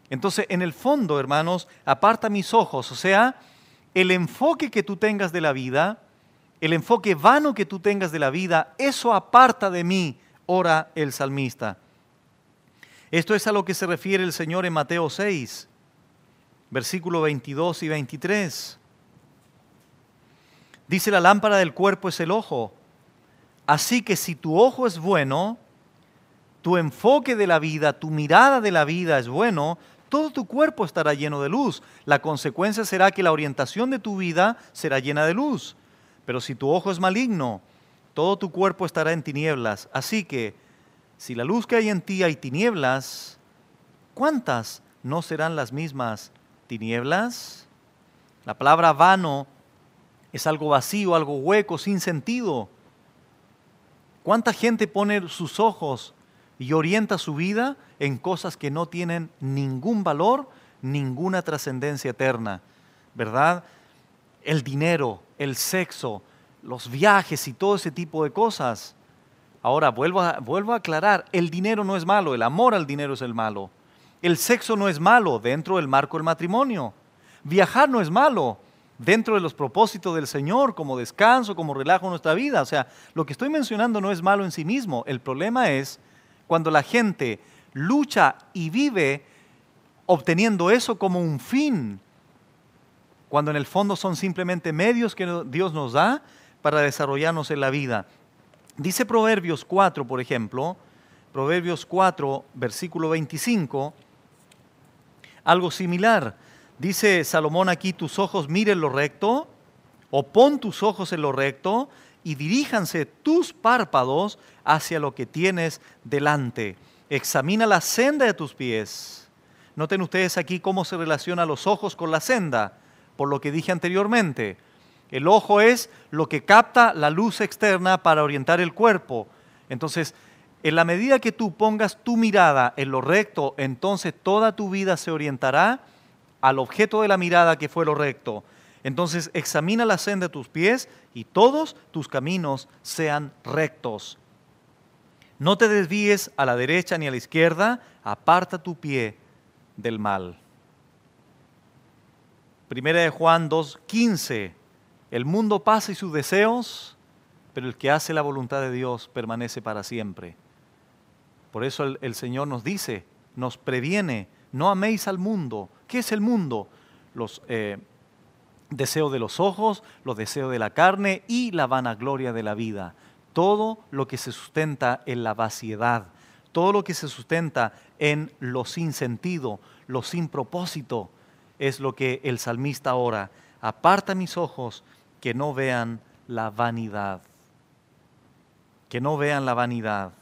Entonces, en el fondo, hermanos, aparta mis ojos, o sea, el enfoque que tú tengas de la vida, el enfoque vano que tú tengas de la vida, eso aparta de mí, ora el salmista. Esto es a lo que se refiere el Señor en Mateo 6, versículos 22 y 23. Dice, la lámpara del cuerpo es el ojo. Así que si tu ojo es bueno, tu enfoque de la vida, tu mirada de la vida es bueno, todo tu cuerpo estará lleno de luz. La consecuencia será que la orientación de tu vida será llena de luz. Pero si tu ojo es maligno, todo tu cuerpo estará en tinieblas. Así que, si la luz que hay en ti hay tinieblas, ¿cuántas no serán las mismas tinieblas? La palabra vano es algo vacío, algo hueco, sin sentido. ¿Cuánta gente pone sus ojos y orienta su vida en cosas que no tienen ningún valor, ninguna trascendencia eterna, ¿verdad? El dinero, el sexo, los viajes y todo ese tipo de cosas. Ahora, vuelvo a, vuelvo a aclarar, el dinero no es malo, el amor al dinero es el malo. El sexo no es malo dentro del marco del matrimonio. Viajar no es malo dentro de los propósitos del Señor, como descanso, como relajo en nuestra vida. O sea, lo que estoy mencionando no es malo en sí mismo. El problema es cuando la gente lucha y vive obteniendo eso como un fin, cuando en el fondo son simplemente medios que Dios nos da para desarrollarnos en la vida. Dice Proverbios 4, por ejemplo, Proverbios 4, versículo 25, algo similar. Dice Salomón aquí, tus ojos miren lo recto, o pon tus ojos en lo recto, y diríjanse tus párpados hacia lo que tienes delante. Examina la senda de tus pies. Noten ustedes aquí cómo se relaciona los ojos con la senda, por lo que dije anteriormente. El ojo es lo que capta la luz externa para orientar el cuerpo. Entonces, en la medida que tú pongas tu mirada en lo recto, entonces toda tu vida se orientará al objeto de la mirada que fue lo recto. Entonces examina la senda de tus pies y todos tus caminos sean rectos. No te desvíes a la derecha ni a la izquierda, aparta tu pie del mal. Primera de Juan 2:15. El mundo pasa y sus deseos, pero el que hace la voluntad de Dios permanece para siempre. Por eso el, Señor nos dice, nos previene, no améis al mundo. ¿Qué es el mundo? Los, eh, deseo de los ojos, los deseos de la carne y la vanagloria de la vida. Todo lo que se sustenta en la vaciedad, todo lo que se sustenta en lo sin sentido, lo sin propósito, es lo que el salmista ora. Aparta mis ojos que no vean la vanidad. Que no vean la vanidad.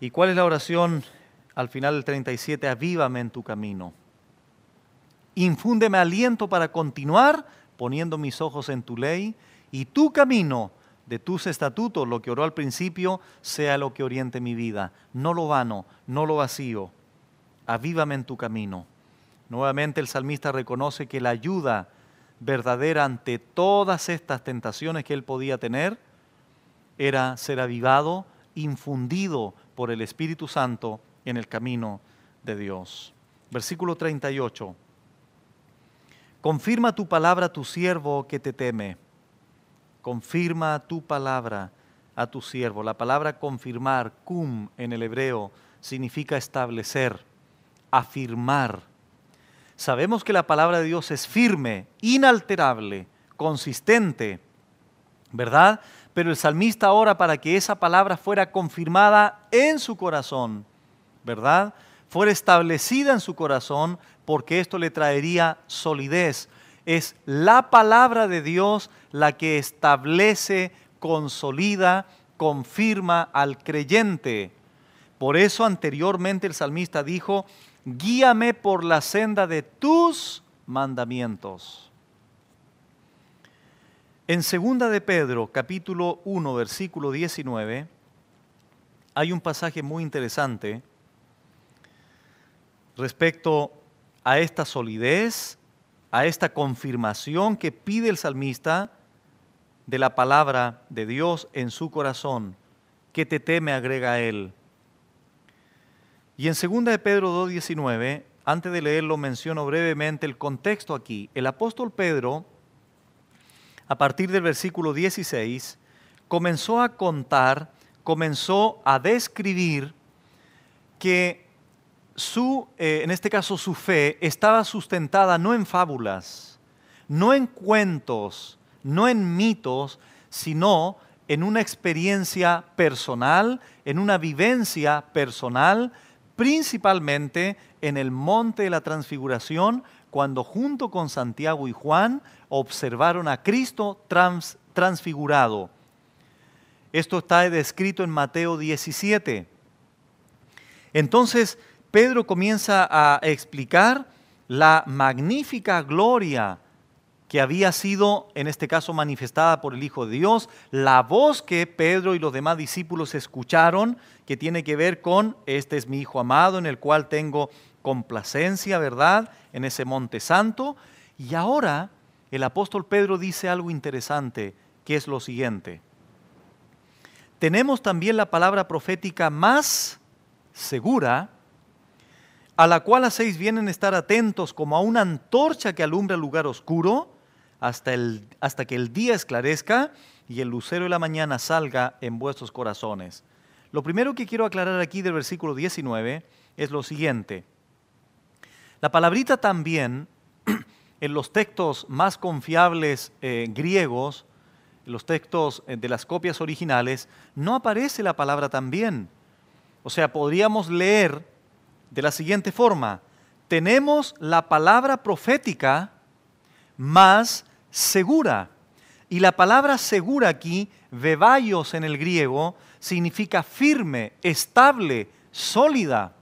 ¿Y cuál es la oración al final del 37? Avívame en tu camino. Infúndeme aliento para continuar poniendo mis ojos en tu ley y tu camino de tus estatutos, lo que oró al principio, sea lo que oriente mi vida. No lo vano, no lo vacío. Avívame en tu camino. Nuevamente el salmista reconoce que la ayuda verdadera ante todas estas tentaciones que él podía tener era ser avivado, infundido por el Espíritu Santo en el camino de Dios. Versículo 38. Confirma tu palabra a tu siervo que te teme. Confirma tu palabra a tu siervo. La palabra confirmar, cum en el hebreo, significa establecer, afirmar. Sabemos que la palabra de Dios es firme, inalterable, consistente, ¿verdad? Pero el salmista ora para que esa palabra fuera confirmada en su corazón, ¿verdad? Fuera establecida en su corazón porque esto le traería solidez. Es la palabra de Dios la que establece, consolida, confirma al creyente. Por eso anteriormente el salmista dijo, guíame por la senda de tus mandamientos. En segunda de Pedro, capítulo 1, versículo 19, hay un pasaje muy interesante respecto a esta solidez, a esta confirmación que pide el salmista de la palabra de Dios en su corazón, que te teme, agrega él. Y en 2 de Pedro 2.19, antes de leerlo menciono brevemente el contexto aquí. El apóstol Pedro, a partir del versículo 16, comenzó a contar, comenzó a describir que su, eh, en este caso su fe, estaba sustentada no en fábulas, no en cuentos, no en mitos, sino en una experiencia personal, en una vivencia personal, principalmente en el monte de la transfiguración, cuando junto con Santiago y Juan observaron a Cristo transfigurado. Esto está descrito en Mateo 17. Entonces, Pedro comienza a explicar la magnífica gloria que había sido, en este caso, manifestada por el Hijo de Dios, la voz que Pedro y los demás discípulos escucharon, que tiene que ver con, este es mi Hijo amado, en el cual tengo complacencia, ¿verdad?, en ese monte santo. Y ahora el apóstol Pedro dice algo interesante, que es lo siguiente. Tenemos también la palabra profética más segura, a la cual hacéis bien en estar atentos como a una antorcha que alumbra el lugar oscuro, hasta, el, hasta que el día esclarezca y el lucero de la mañana salga en vuestros corazones. Lo primero que quiero aclarar aquí del versículo 19 es lo siguiente. La palabrita también, en los textos más confiables eh, griegos, los textos eh, de las copias originales, no aparece la palabra también. O sea, podríamos leer de la siguiente forma. Tenemos la palabra profética más segura. Y la palabra segura aquí, bebayos en el griego, significa firme, estable, sólida.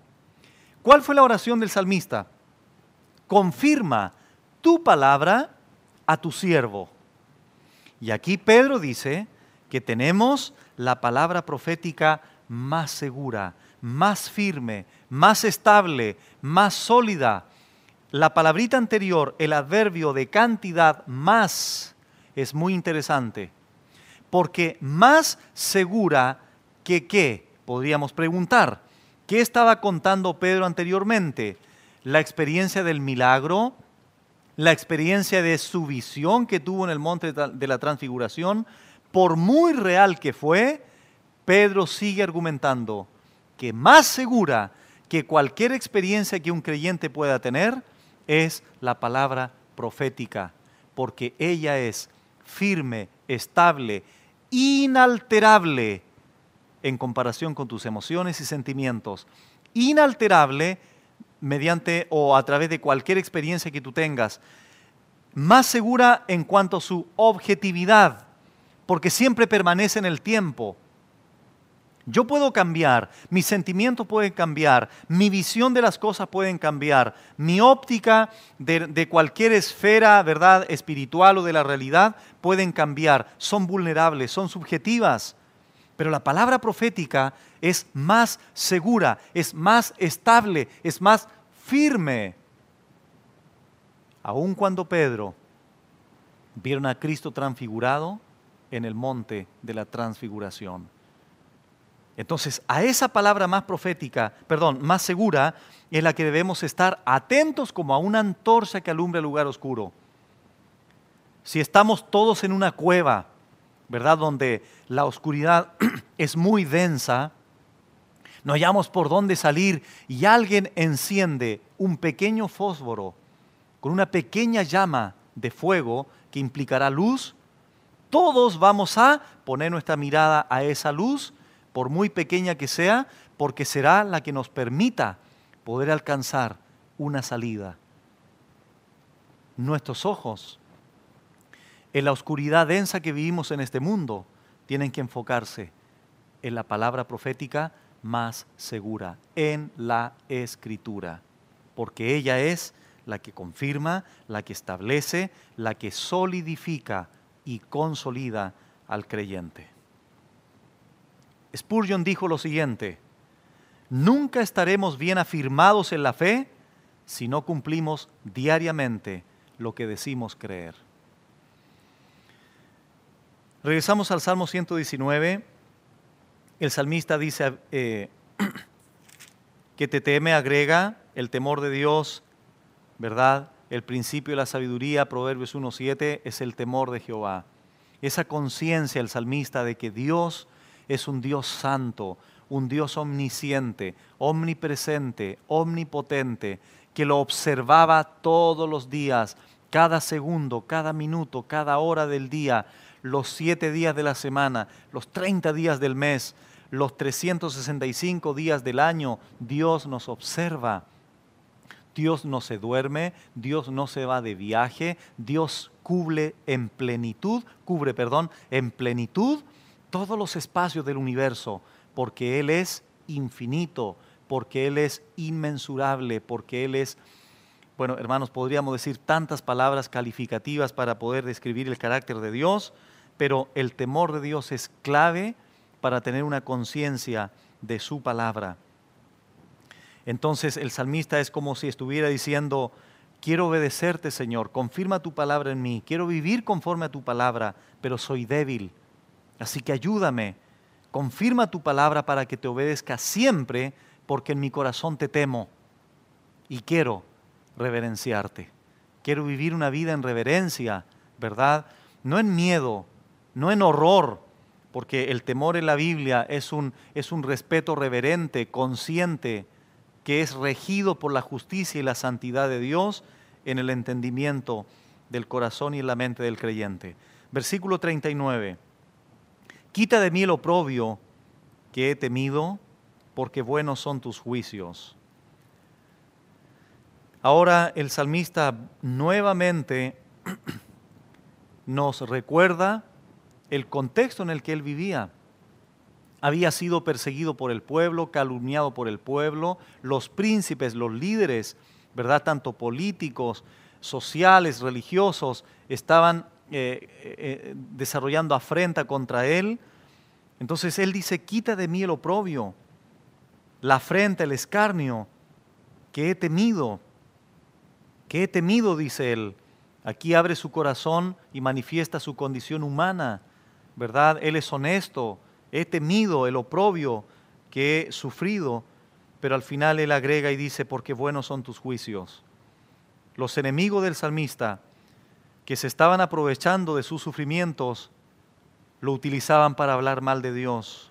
¿Cuál fue la oración del salmista? Confirma tu palabra a tu siervo. Y aquí Pedro dice que tenemos la palabra profética más segura, más firme, más estable, más sólida. La palabrita anterior, el adverbio de cantidad más, es muy interesante, porque más segura que qué, podríamos preguntar. ¿Qué estaba contando Pedro anteriormente? La experiencia del milagro, la experiencia de su visión que tuvo en el monte de la transfiguración, por muy real que fue, Pedro sigue argumentando que más segura que cualquier experiencia que un creyente pueda tener es la palabra profética, porque ella es firme, estable, inalterable en comparación con tus emociones y sentimientos, inalterable mediante o a través de cualquier experiencia que tú tengas, más segura en cuanto a su objetividad, porque siempre permanece en el tiempo yo puedo cambiar, mis sentimientos pueden cambiar, mi visión de las cosas pueden cambiar, mi óptica de, cualquier esfera, ¿verdad?, espiritual o de la realidad pueden cambiar, son vulnerables, son subjetivas. Pero la palabra profética es más segura, es más estable, es más firme. Aun cuando Pedro vieron a Cristo transfigurado en el monte de la transfiguración entonces, a esa palabra más profética, perdón, más segura, es la que debemos estar atentos como a una antorcha que alumbra el lugar oscuro. Si estamos todos en una cueva, ¿verdad? Donde la oscuridad es muy densa, no hallamos por dónde salir y alguien enciende un pequeño fósforo con una pequeña llama de fuego que implicará luz, todos vamos a poner nuestra mirada a esa luz por muy pequeña que sea, porque será la que nos permita poder alcanzar una salida. Nuestros ojos, en la oscuridad densa que vivimos en este mundo, tienen que enfocarse en la palabra profética más segura, en la escritura, porque ella es la que confirma, la que establece, la que solidifica y consolida al creyente. Spurgeon dijo lo siguiente, nunca estaremos bien afirmados en la fe si no cumplimos diariamente lo que decimos creer. Regresamos al Salmo 119. El salmista dice eh, que te teme, agrega el temor de Dios, ¿verdad? El principio de la sabiduría, Proverbios 1.7, es el temor de Jehová. Esa conciencia el salmista de que Dios es un Dios santo, un Dios omnisciente, omnipresente, omnipotente, que lo observaba todos los días, cada segundo, cada minuto, cada hora del día, los siete días de la semana, los treinta días del mes, los 365 días del año. Dios nos observa. Dios no se duerme, Dios no se va de viaje, Dios cubre en plenitud, cubre, perdón, en plenitud todos los espacios del universo, porque Él es infinito, porque Él es inmensurable, porque Él es, bueno, hermanos, podríamos decir tantas palabras calificativas para poder describir el carácter de Dios, pero el temor de Dios es clave para tener una conciencia de su palabra. Entonces el salmista es como si estuviera diciendo, quiero obedecerte Señor, confirma tu palabra en mí, quiero vivir conforme a tu palabra, pero soy débil, Así que ayúdame, confirma tu palabra para que te obedezca siempre, porque en mi corazón te temo y quiero reverenciarte. Quiero vivir una vida en reverencia, ¿verdad? No en miedo, no en horror, porque el temor en la Biblia es un, es un respeto reverente, consciente, que es regido por la justicia y la santidad de Dios en el entendimiento del corazón y en la mente del creyente. Versículo 39. Quita de mí el oprobio que he temido, porque buenos son tus juicios. Ahora el salmista nuevamente nos recuerda el contexto en el que él vivía. Había sido perseguido por el pueblo, calumniado por el pueblo, los príncipes, los líderes, ¿verdad? Tanto políticos, sociales, religiosos, estaban eh, eh, desarrollando afrenta contra él. Entonces él dice, quita de mí el oprobio, la afrenta, el escarnio que he temido, que he temido, dice él. Aquí abre su corazón y manifiesta su condición humana, ¿verdad? Él es honesto, he temido el oprobio que he sufrido, pero al final él agrega y dice, porque buenos son tus juicios. Los enemigos del salmista que se estaban aprovechando de sus sufrimientos lo utilizaban para hablar mal de Dios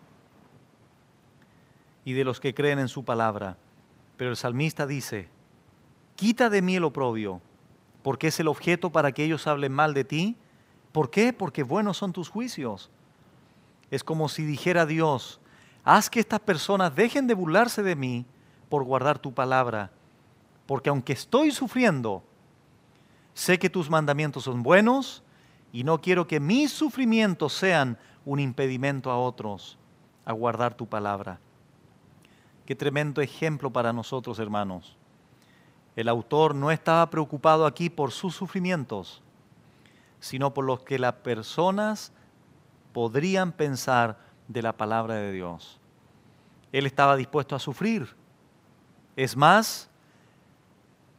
y de los que creen en su palabra. Pero el salmista dice, quita de mí el oprobio, porque es el objeto para que ellos hablen mal de ti. ¿Por qué? Porque buenos son tus juicios. Es como si dijera Dios, haz que estas personas dejen de burlarse de mí por guardar tu palabra, porque aunque estoy sufriendo, Sé que tus mandamientos son buenos y no quiero que mis sufrimientos sean un impedimento a otros a guardar tu palabra. Qué tremendo ejemplo para nosotros, hermanos. El autor no estaba preocupado aquí por sus sufrimientos, sino por los que las personas podrían pensar de la palabra de Dios. Él estaba dispuesto a sufrir. Es más,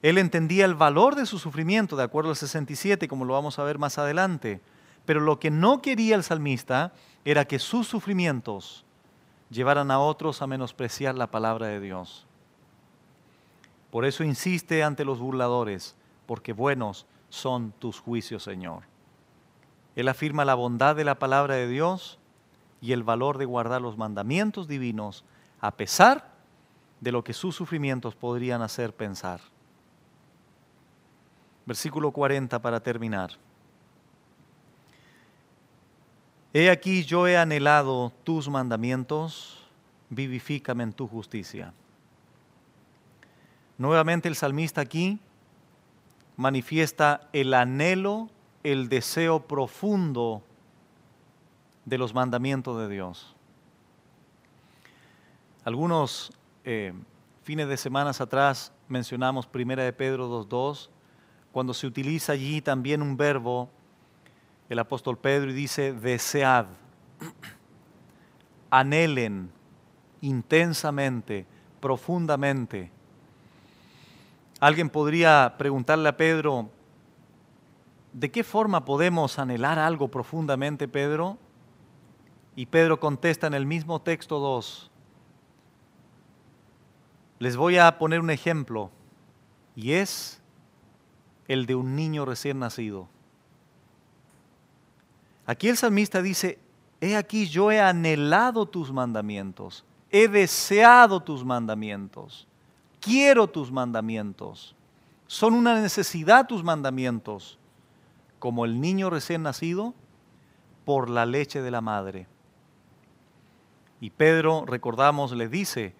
él entendía el valor de su sufrimiento, de acuerdo al 67, como lo vamos a ver más adelante. Pero lo que no quería el salmista era que sus sufrimientos llevaran a otros a menospreciar la palabra de Dios. Por eso insiste ante los burladores, porque buenos son tus juicios, Señor. Él afirma la bondad de la palabra de Dios y el valor de guardar los mandamientos divinos, a pesar de lo que sus sufrimientos podrían hacer pensar. Versículo 40 para terminar. He aquí yo he anhelado tus mandamientos, vivifícame en tu justicia. Nuevamente el salmista aquí manifiesta el anhelo, el deseo profundo de los mandamientos de Dios. Algunos eh, fines de semanas atrás mencionamos Primera de Pedro 2.2 cuando se utiliza allí también un verbo, el apóstol Pedro dice, desead, anhelen intensamente, profundamente. Alguien podría preguntarle a Pedro, ¿de qué forma podemos anhelar algo profundamente, Pedro? Y Pedro contesta en el mismo texto 2. Les voy a poner un ejemplo, y es el de un niño recién nacido. Aquí el salmista dice, he aquí yo he anhelado tus mandamientos, he deseado tus mandamientos, quiero tus mandamientos, son una necesidad tus mandamientos, como el niño recién nacido por la leche de la madre. Y Pedro, recordamos, le dice,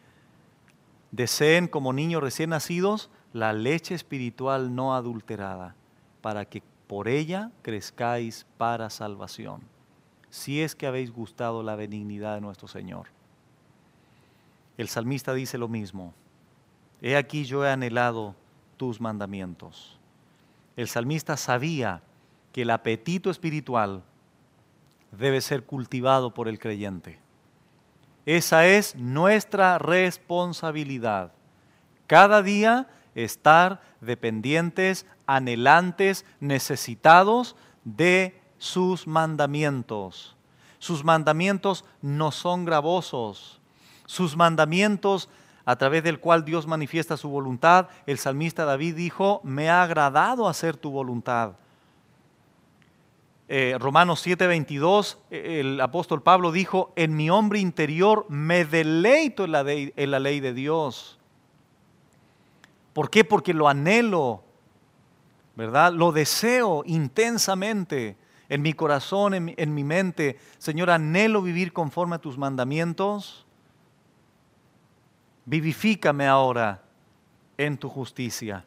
deseen como niños recién nacidos la leche espiritual no adulterada, para que por ella crezcáis para salvación, si es que habéis gustado la benignidad de nuestro Señor. El salmista dice lo mismo, he aquí yo he anhelado tus mandamientos. El salmista sabía que el apetito espiritual debe ser cultivado por el creyente. Esa es nuestra responsabilidad. Cada día estar dependientes, anhelantes, necesitados de sus mandamientos. Sus mandamientos no son gravosos. Sus mandamientos a través del cual Dios manifiesta su voluntad, el salmista David dijo, me ha agradado hacer tu voluntad. Eh, Romanos 7:22, el apóstol Pablo dijo, en mi hombre interior me deleito en la ley de Dios. ¿Por qué? Porque lo anhelo, ¿verdad? Lo deseo intensamente en mi corazón, en mi, mente. Señor, anhelo vivir conforme a tus mandamientos. Vivifícame ahora en tu justicia.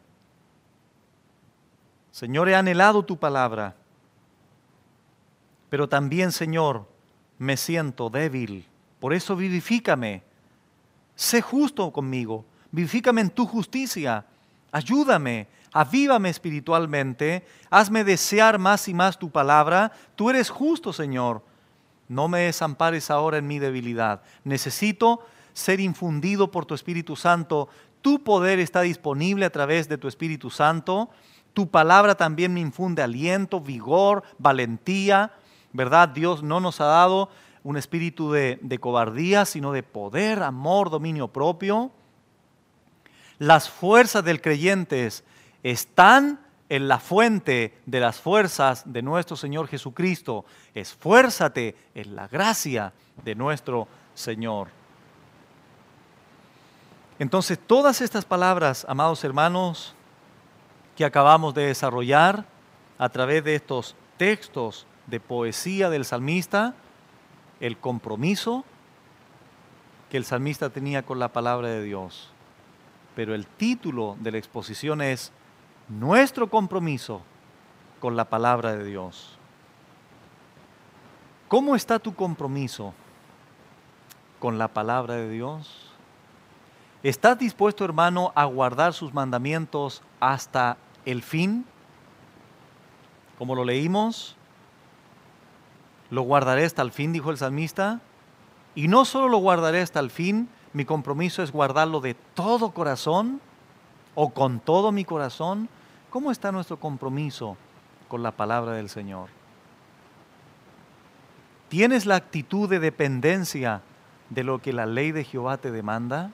Señor, he anhelado tu palabra, pero también, Señor, me siento débil. Por eso vivifícame. Sé justo conmigo vivifícame en tu justicia, ayúdame, avívame espiritualmente, hazme desear más y más tu palabra, tú eres justo, Señor. No me desampares ahora en mi debilidad. Necesito ser infundido por tu Espíritu Santo. Tu poder está disponible a través de tu Espíritu Santo. Tu palabra también me infunde aliento, vigor, valentía. ¿Verdad? Dios no nos ha dado un espíritu de, de cobardía, sino de poder, amor, dominio propio. Las fuerzas del creyente están en la fuente de las fuerzas de nuestro Señor Jesucristo. Esfuérzate en la gracia de nuestro Señor. Entonces, todas estas palabras, amados hermanos, que acabamos de desarrollar a través de estos textos de poesía del salmista, el compromiso que el salmista tenía con la palabra de Dios pero el título de la exposición es Nuestro compromiso con la palabra de Dios. ¿Cómo está tu compromiso con la palabra de Dios? ¿Estás dispuesto, hermano, a guardar sus mandamientos hasta el fin? Como lo leímos, lo guardaré hasta el fin, dijo el salmista. Y no solo lo guardaré hasta el fin, mi compromiso es guardarlo de todo corazón o con todo mi corazón. ¿Cómo está nuestro compromiso con la palabra del Señor? ¿Tienes la actitud de dependencia de lo que la ley de Jehová te demanda?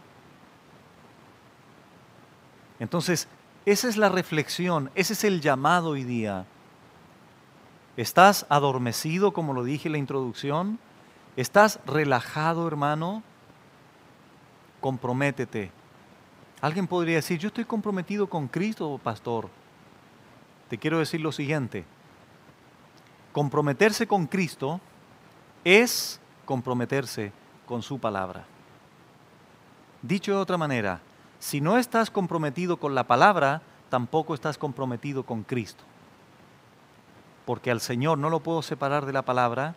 Entonces, esa es la reflexión, ese es el llamado hoy día. ¿Estás adormecido, como lo dije en la introducción? ¿Estás relajado, hermano? comprométete. Alguien podría decir, yo estoy comprometido con Cristo, pastor. Te quiero decir lo siguiente. Comprometerse con Cristo es comprometerse con su palabra. Dicho de otra manera, si no estás comprometido con la palabra, tampoco estás comprometido con Cristo. Porque al Señor no lo puedo separar de la palabra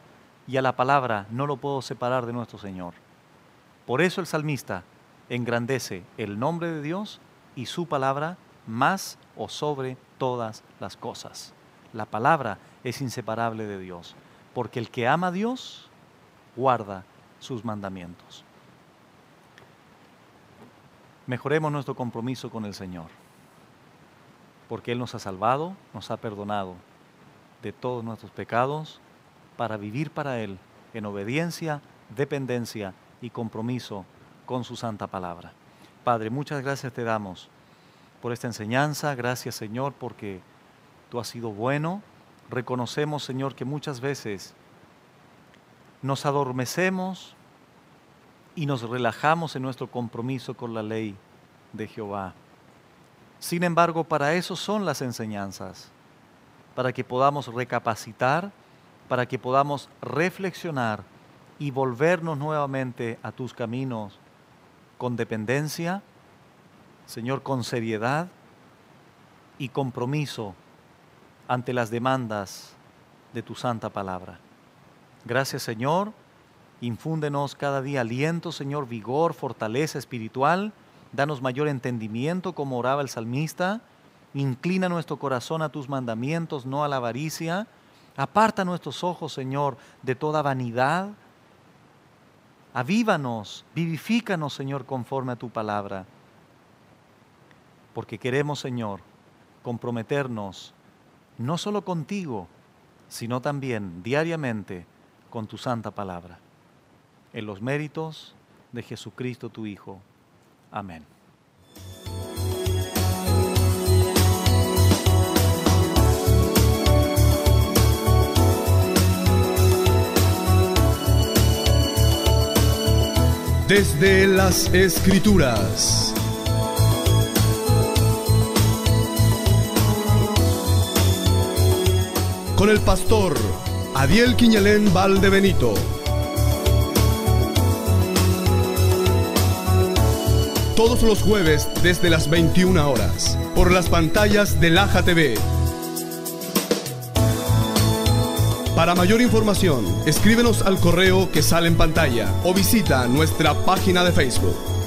y a la palabra no lo puedo separar de nuestro Señor. Por eso el salmista engrandece el nombre de Dios y su palabra más o sobre todas las cosas. La palabra es inseparable de Dios, porque el que ama a Dios guarda sus mandamientos. Mejoremos nuestro compromiso con el Señor, porque Él nos ha salvado, nos ha perdonado de todos nuestros pecados, para vivir para Él en obediencia, dependencia y compromiso con su santa palabra. Padre, muchas gracias te damos por esta enseñanza. Gracias, Señor, porque tú has sido bueno. Reconocemos, Señor, que muchas veces nos adormecemos y nos relajamos en nuestro compromiso con la ley de Jehová. Sin embargo, para eso son las enseñanzas, para que podamos recapacitar, para que podamos reflexionar y volvernos nuevamente a tus caminos con dependencia, Señor, con seriedad y compromiso ante las demandas de tu santa palabra. Gracias, Señor. Infúndenos cada día aliento, Señor, vigor, fortaleza espiritual. Danos mayor entendimiento, como oraba el salmista. Inclina nuestro corazón a tus mandamientos, no a la avaricia. Aparta nuestros ojos, Señor, de toda vanidad Avívanos, vivifícanos, Señor, conforme a tu palabra. Porque queremos, Señor, comprometernos no solo contigo, sino también diariamente con tu santa palabra. En los méritos de Jesucristo tu Hijo. Amén. Desde las Escrituras. Con el pastor Adiel Quiñelén Valdebenito. Todos los jueves desde las 21 horas, por las pantallas de Laja TV. Para mayor información, escríbenos al correo que sale en pantalla o visita nuestra página de Facebook.